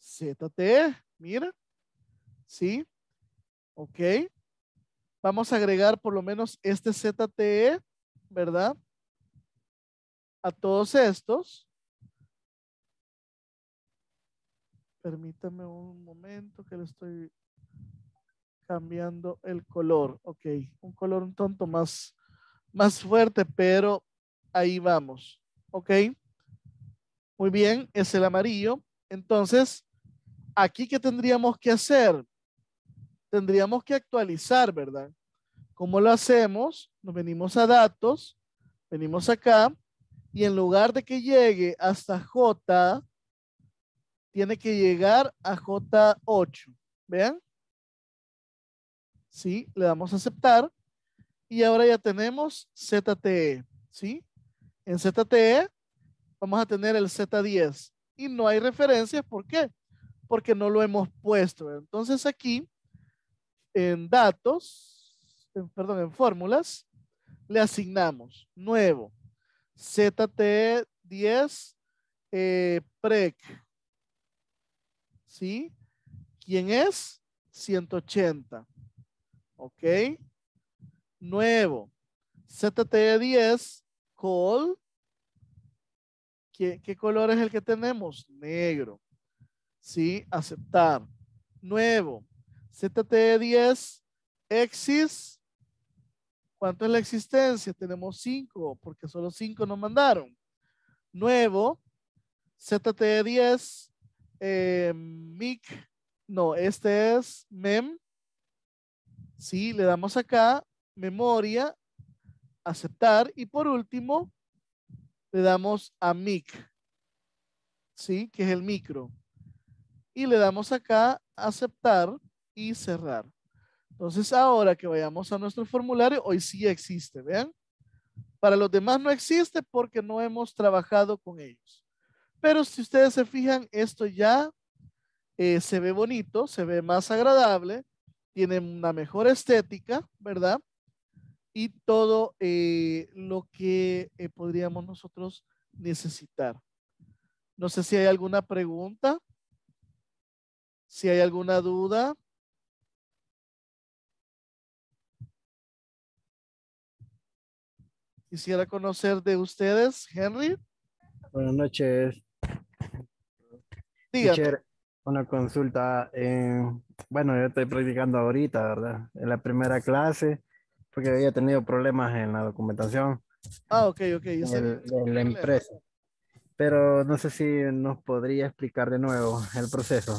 ZTE. Mira. ¿Sí? ¿Ok? Vamos a agregar por lo menos este ZTE, ¿verdad? A todos estos. Permítame un momento que le estoy cambiando el color. Ok, un color un tonto más, más fuerte, pero ahí vamos. Ok. Muy bien, es el amarillo. Entonces, aquí qué tendríamos que hacer? Tendríamos que actualizar, ¿verdad? ¿Cómo lo hacemos? Nos venimos a datos, venimos acá y en lugar de que llegue hasta J, tiene que llegar a J8. ¿Vean? ¿Sí? Le damos a aceptar. Y ahora ya tenemos ZTE. ¿Sí? En ZTE vamos a tener el Z10 y no hay referencias. ¿Por qué? Porque no lo hemos puesto. Entonces aquí, en datos, perdón, en fórmulas, le asignamos nuevo ZT10 eh, PREC. ¿Sí? ¿Quién es? 180. ¿Ok? Nuevo. ZT10 call ¿Qué, color es el que tenemos? Negro. ¿Sí? Aceptar. Nuevo. ZTE10, exis. ¿Cuánto es la existencia? Tenemos cinco, porque solo cinco nos mandaron. Nuevo. ZTE10, eh, MIC. No, este es MEM. Sí, le damos acá, memoria, aceptar. Y por último, le damos a mic, ¿sí? Que es el micro. Y le damos acá aceptar y cerrar. Entonces ahora que vayamos a nuestro formulario, hoy sí existe, vean. Para los demás no existe porque no hemos trabajado con ellos. Pero si ustedes se fijan, esto ya eh, se ve bonito, se ve más agradable, tiene una mejor estética, ¿verdad? y todo eh, lo que eh, podríamos nosotros necesitar. No sé si hay alguna pregunta, si hay alguna duda. Quisiera conocer de ustedes, Henry. Buenas noches. Dígame. Una consulta. Eh, bueno, yo estoy practicando ahorita, ¿verdad? En la primera clase porque había tenido problemas en la documentación. Ah, ok, ok. la empresa. Pero no sé si nos podría explicar de nuevo el proceso.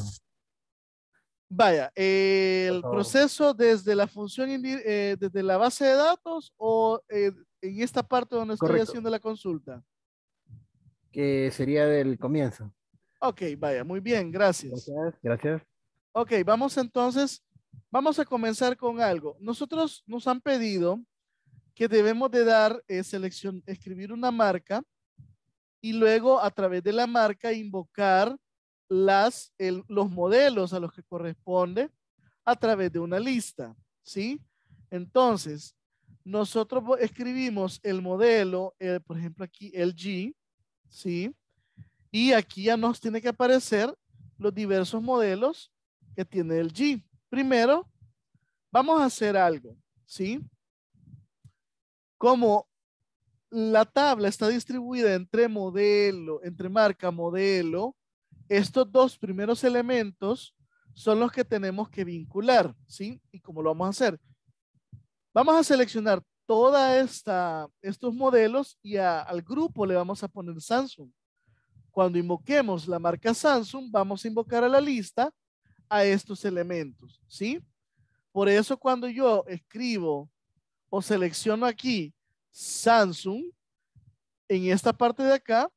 Vaya, el proceso desde la función, eh, desde la base de datos o eh, en esta parte donde estoy haciendo la consulta. Que sería del comienzo. Ok, vaya, muy bien, gracias. Gracias. gracias. Ok, vamos entonces Vamos a comenzar con algo. Nosotros nos han pedido que debemos de dar eh, selección, escribir una marca y luego a través de la marca invocar las, los modelos a los que corresponde a través de una lista, ¿sí? Entonces, nosotros escribimos el modelo, eh, por ejemplo aquí G, ¿sí? Y aquí ya nos tiene que aparecer los diversos modelos que tiene el G. Primero, vamos a hacer algo, ¿sí? Como la tabla está distribuida entre modelo, entre marca modelo, estos dos primeros elementos son los que tenemos que vincular, ¿sí? ¿Y cómo lo vamos a hacer? Vamos a seleccionar toda esta, estos modelos y al grupo le vamos a poner Samsung. Cuando invoquemos la marca Samsung, vamos a invocar a la lista a estos elementos, ¿sí? Por eso cuando yo escribo o selecciono aquí Samsung, en esta parte de acá,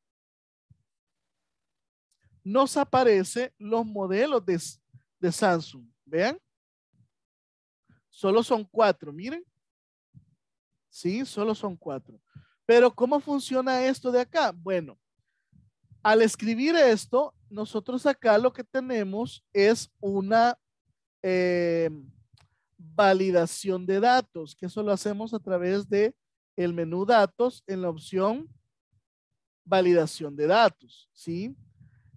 nos aparece los modelos de, de Samsung. Vean. Solo son cuatro, miren. Sí, solo son cuatro. Pero ¿cómo funciona esto de acá? Bueno, al escribir esto, nosotros acá lo que tenemos es una eh, validación de datos, que eso lo hacemos a través de el menú datos en la opción validación de datos, ¿sí?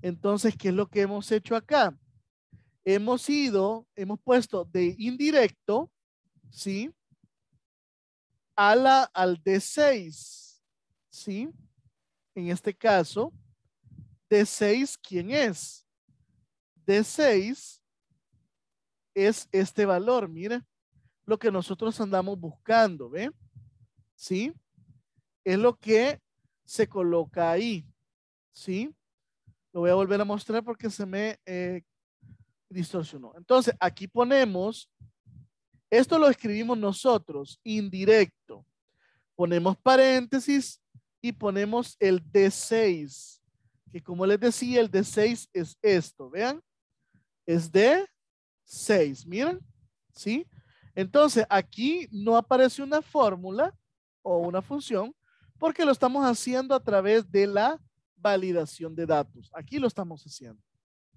Entonces, ¿qué es lo que hemos hecho acá? Hemos ido, hemos puesto de indirecto, ¿sí? A la, al D6, ¿sí? En este caso, D6, ¿quién es? D6 es este valor, mira, lo que nosotros andamos buscando, ¿ve? ¿Sí? Es lo que se coloca ahí, ¿sí? Lo voy a volver a mostrar porque se me eh, distorsionó. Entonces, aquí ponemos, esto lo escribimos nosotros, indirecto. Ponemos paréntesis y ponemos el D6 que como les decía, el de 6 es esto, vean, es de 6, miren, ¿sí? Entonces, aquí no aparece una fórmula o una función porque lo estamos haciendo a través de la validación de datos. Aquí lo estamos haciendo,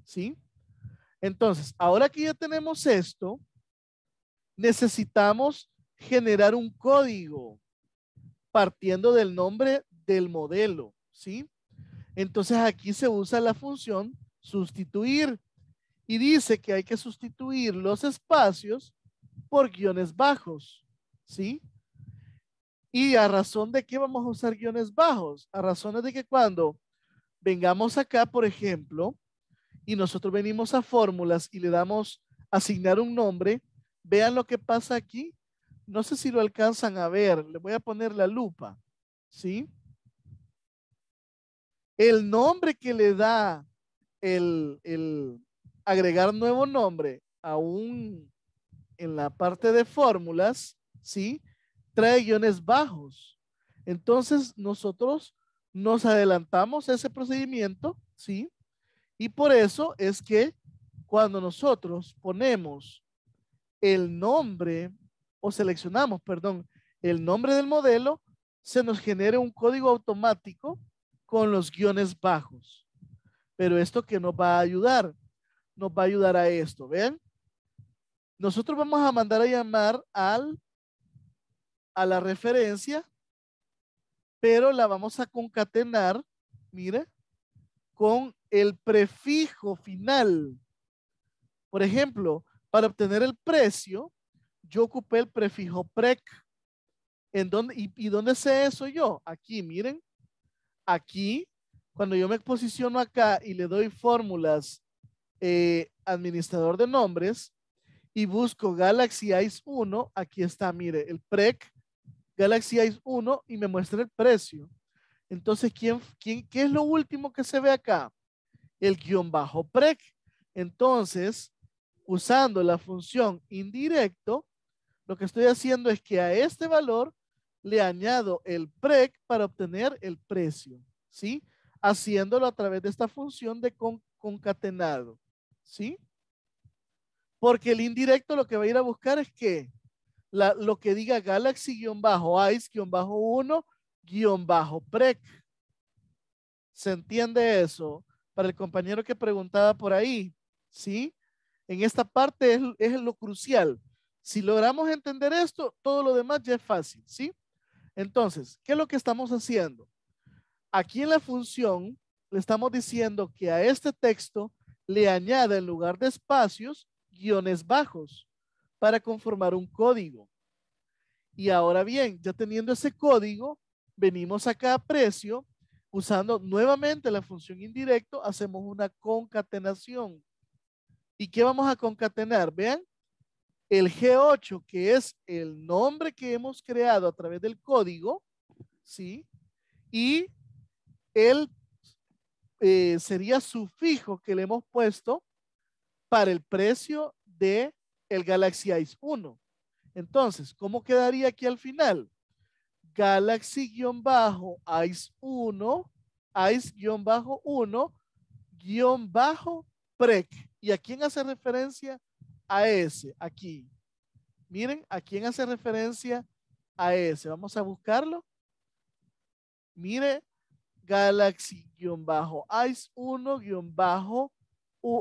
¿sí? Entonces, ahora que ya tenemos esto, necesitamos generar un código partiendo del nombre del modelo, ¿sí? Entonces aquí se usa la función sustituir y dice que hay que sustituir los espacios por guiones bajos, ¿sí? Y a razón de qué vamos a usar guiones bajos? A razón de que cuando vengamos acá, por ejemplo, y nosotros venimos a fórmulas y le damos asignar un nombre, vean lo que pasa aquí. No sé si lo alcanzan a ver, le voy a poner la lupa, ¿sí? El nombre que le da el, agregar nuevo nombre aún en la parte de fórmulas, ¿sí? Trae guiones bajos. Entonces nosotros nos adelantamos ese procedimiento, ¿sí? Y por eso es que cuando nosotros ponemos el nombre o seleccionamos, perdón, el nombre del modelo, se nos genera un código automático con los guiones bajos. Pero esto que nos va a ayudar, nos va a ayudar a esto, ¿ven? Nosotros vamos a mandar a llamar al, a la referencia, pero la vamos a concatenar, mire, con el prefijo final. Por ejemplo, para obtener el precio, yo ocupé el prefijo prec. ¿En dónde, y, y, dónde sé eso yo? Aquí, miren aquí, cuando yo me posiciono acá y le doy fórmulas eh, administrador de nombres y busco Galaxy Ice 1, aquí está, mire, el PREC Galaxy Ice 1 y me muestra el precio. Entonces, ¿quién, quién, ¿qué es lo último que se ve acá? El guión bajo PREC. Entonces, usando la función indirecto, lo que estoy haciendo es que a este valor le añado el PREC para obtener el precio, ¿sí? Haciéndolo a través de esta función de concatenado, ¿sí? Porque el indirecto lo que va a ir a buscar es que lo que diga Galaxy-Ice-1-PREC. ¿Se entiende eso? Para el compañero que preguntaba por ahí, ¿sí? En esta parte es, es lo crucial. Si logramos entender esto, todo lo demás ya es fácil, ¿sí? Entonces, ¿qué es lo que estamos haciendo? Aquí en la función le estamos diciendo que a este texto le añade en lugar de espacios guiones bajos para conformar un código. Y ahora bien, ya teniendo ese código, venimos acá a precio, usando nuevamente la función indirecto, hacemos una concatenación. ¿Y qué vamos a concatenar? Vean, el G8, que es el nombre que hemos creado a través del código, ¿sí? Y el eh, sería sufijo que le hemos puesto para el precio de el Galaxy Ice 1. Entonces, ¿cómo quedaría aquí al final? Galaxy-Ice 1, Ice-1, prec. ¿Y a quién hace referencia a ese aquí. Miren, ¿a quién hace referencia a ese Vamos a buscarlo. Mire, Galaxy-Ice 1-bajo,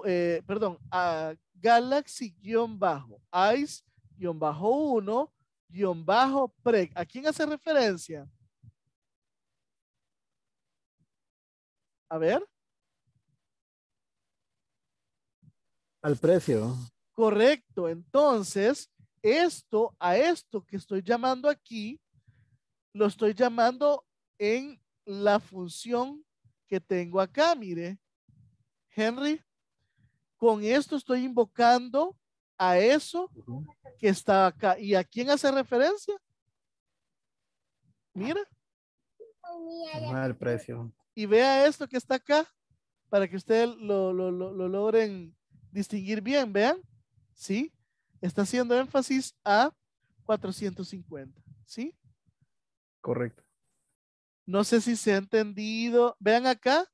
eh, perdón, a Galaxy-Ice-1-Preg. ¿A quién hace referencia? A ver. Al precio. Correcto, entonces, esto, a esto que estoy llamando aquí, lo estoy llamando en la función que tengo acá, mire. Henry, con esto estoy invocando a eso que está acá. ¿Y a quién hace referencia? Mira. Ah, el precio. Y vea esto que está acá, para que ustedes lo logren distinguir bien, vean. ¿sí? Está haciendo énfasis a 450, ¿sí? Correcto. No sé si se ha entendido. Vean acá.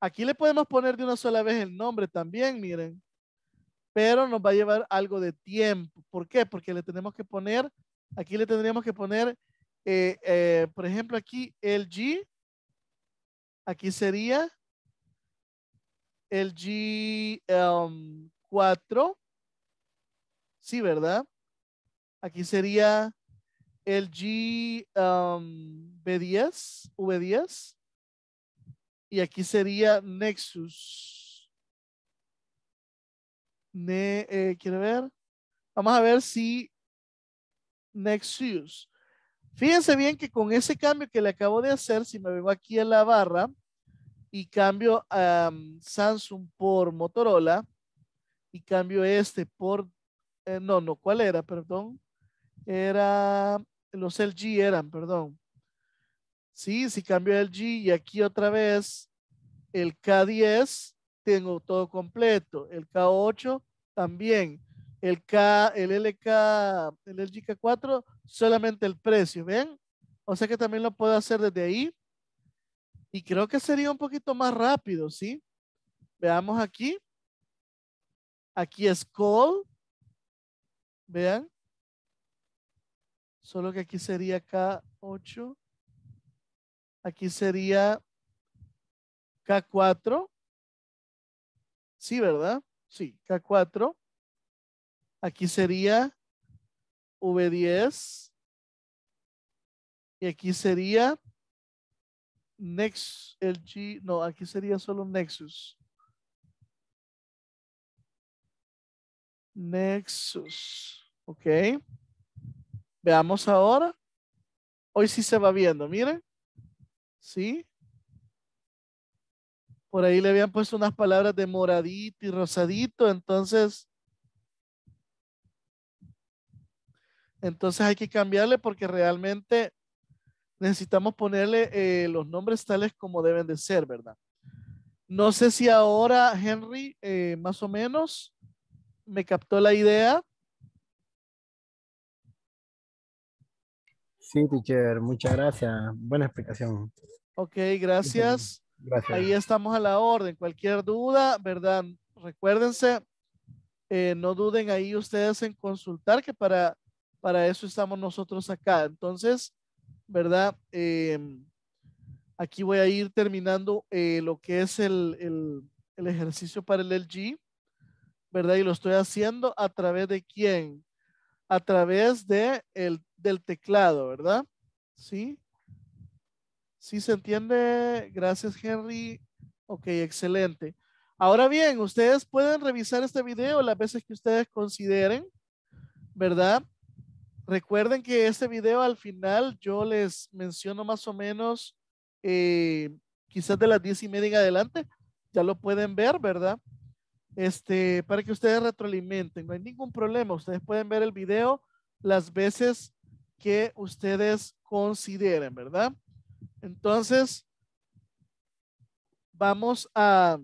Aquí le podemos poner de una sola vez el nombre también, miren. Pero nos va a llevar algo de tiempo. ¿Por qué? Porque le tenemos que poner, aquí le tendríamos que poner, eh, eh, por ejemplo, aquí el G. Aquí sería el G, um, Sí, ¿verdad? Aquí sería el G um, B10, V10. Y aquí sería Nexus. Eh, ¿Quiere ver. Vamos a ver si Nexus. Fíjense bien que con ese cambio que le acabo de hacer, si me vengo aquí a la barra y cambio um, Samsung por Motorola, y cambio este por, eh, no, no, ¿cuál era? Perdón. Era, los LG eran, perdón. Sí, si cambio el y aquí otra vez el K10, tengo todo completo. El K8 también. El K, el LK, el LG 4 solamente el precio, ¿ven? O sea que también lo puedo hacer desde ahí. Y creo que sería un poquito más rápido, ¿sí? Veamos aquí. Aquí es call. Vean. Solo que aquí sería K8. Aquí sería K4. Sí, ¿verdad? Sí, K4. Aquí sería V10. Y aquí sería Next LG. No, aquí sería solo Nexus. Nexus. Ok. Veamos ahora. Hoy sí se va viendo, miren. ¿Sí? Por ahí le habían puesto unas palabras de moradito y rosadito, entonces... Entonces hay que cambiarle porque realmente necesitamos ponerle eh, los nombres tales como deben de ser, ¿verdad? No sé si ahora, Henry, eh, más o menos, ¿Me captó la idea? Sí, teacher, muchas gracias. Buena explicación. Ok, gracias. Ahí estamos a la orden. Cualquier duda, ¿verdad? Recuérdense, eh, no duden ahí ustedes en consultar, que para, para eso estamos nosotros acá. Entonces, ¿verdad? Em, aquí voy a ir terminando eh, lo que es el, el ejercicio para el LG. ¿verdad? Y lo estoy haciendo a través de quién? A través de el, del teclado, ¿verdad? ¿Sí? ¿Sí se entiende? Gracias, Henry. Ok, excelente. Ahora bien, ustedes pueden revisar este video las veces que ustedes consideren, ¿verdad? Recuerden que este video al final yo les menciono más o menos, eh, quizás de las diez y media en adelante, ya lo pueden ver, ¿verdad? este, para que ustedes retroalimenten. No hay ningún problema. Ustedes pueden ver el video las veces que ustedes consideren, ¿verdad? Entonces, vamos a,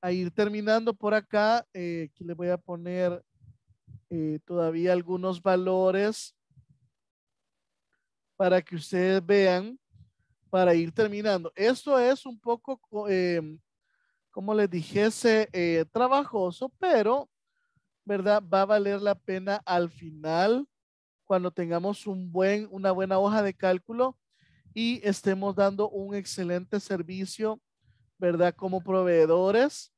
a ir terminando por acá. Eh, aquí le voy a poner eh, todavía algunos valores para que ustedes vean, para ir terminando. Esto es un poco eh, como les dijese, eh, trabajoso, pero, ¿verdad? Va a valer la pena al final cuando tengamos un buen, una buena hoja de cálculo y estemos dando un excelente servicio, ¿verdad? Como proveedores,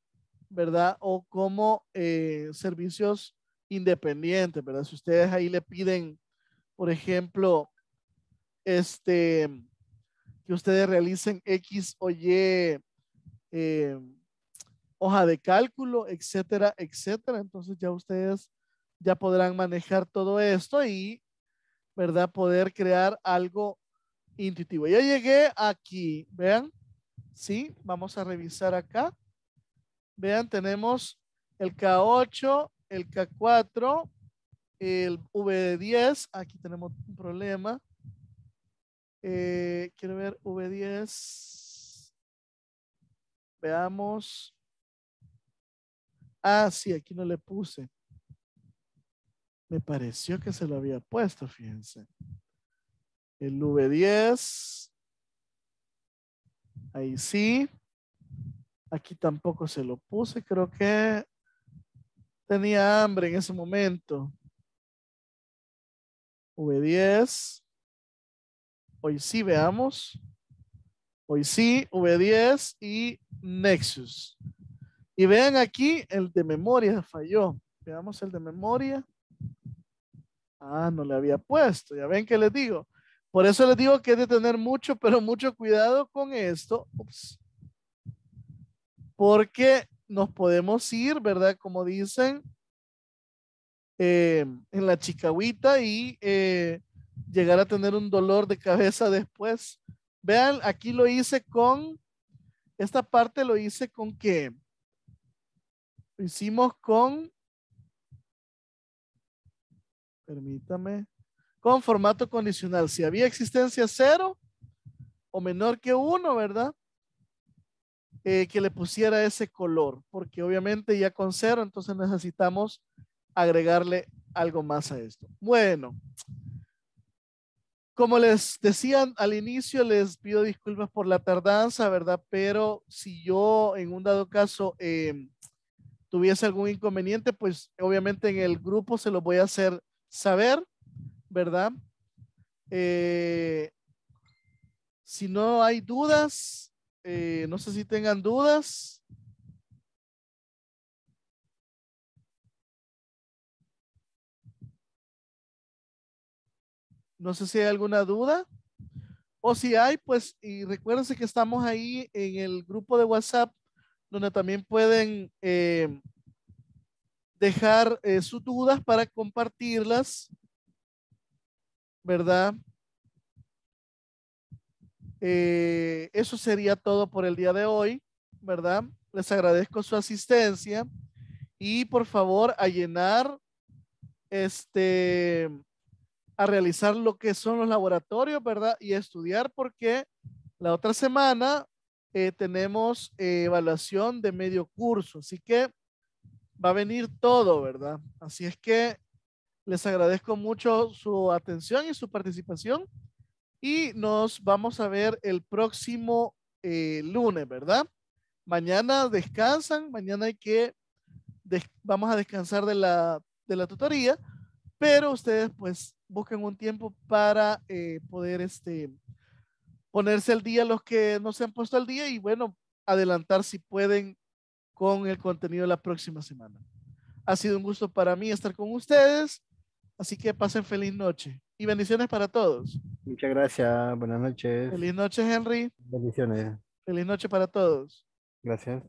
¿verdad? O como eh, servicios independientes, ¿verdad? Si ustedes ahí le piden, por ejemplo, este, que ustedes realicen X o Y eh, hoja de cálculo, etcétera, etcétera. Entonces ya ustedes ya podrán manejar todo esto y, ¿verdad? Poder crear algo intuitivo. Ya llegué aquí, vean, ¿sí? Vamos a revisar acá. Vean, tenemos el K8, el K4, el V10. Aquí tenemos un problema. Eh, quiero ver V10. Veamos. Ah, sí, aquí no le puse. Me pareció que se lo había puesto, fíjense. El V10. Ahí sí. Aquí tampoco se lo puse. Creo que tenía hambre en ese momento. V10. Hoy sí, veamos. Hoy sí, V10 y Nexus. Y vean aquí, el de memoria falló. Veamos el de memoria. Ah, no le había puesto. Ya ven que les digo. Por eso les digo que hay de tener mucho, pero mucho cuidado con esto. Ups. Porque nos podemos ir, ¿verdad? Como dicen eh, en la chicahuita y eh, llegar a tener un dolor de cabeza después. Vean, aquí lo hice con, esta parte lo hice con que hicimos con, permítame, con formato condicional. Si había existencia cero o menor que uno, ¿verdad? Eh, que le pusiera ese color, porque obviamente ya con cero, entonces necesitamos agregarle algo más a esto. Bueno, como les decían al inicio, les pido disculpas por la tardanza, ¿verdad? Pero si yo en un dado caso em, tuviese algún inconveniente, pues obviamente en el grupo se lo voy a hacer saber, ¿verdad? Eh, si no hay dudas, eh, no sé si tengan dudas. No sé si hay alguna duda. O si hay, pues, y recuérdense que estamos ahí en el grupo de WhatsApp donde también pueden eh, dejar eh, sus dudas para compartirlas, ¿verdad? Eh, eso sería todo por el día de hoy, ¿verdad? Les agradezco su asistencia y por favor a llenar, este, a realizar lo que son los laboratorios, ¿verdad? Y estudiar porque la otra semana eh, tenemos eh, evaluación de medio curso. Así que va a venir todo, ¿verdad? Así es que les agradezco mucho su atención y su participación y nos vamos a ver el próximo eh, lunes, ¿verdad? Mañana descansan, mañana hay que, vamos a descansar de la, de la tutoría, pero ustedes pues busquen un tiempo para poder este, ponerse al día los que no se han puesto al día y bueno, adelantar si pueden con el contenido de la próxima semana. Ha sido un gusto para mí estar con ustedes, así que pasen feliz noche y bendiciones para todos. Muchas gracias, buenas noches. Feliz noche, Henry. Bendiciones. Feliz noche para todos. Gracias.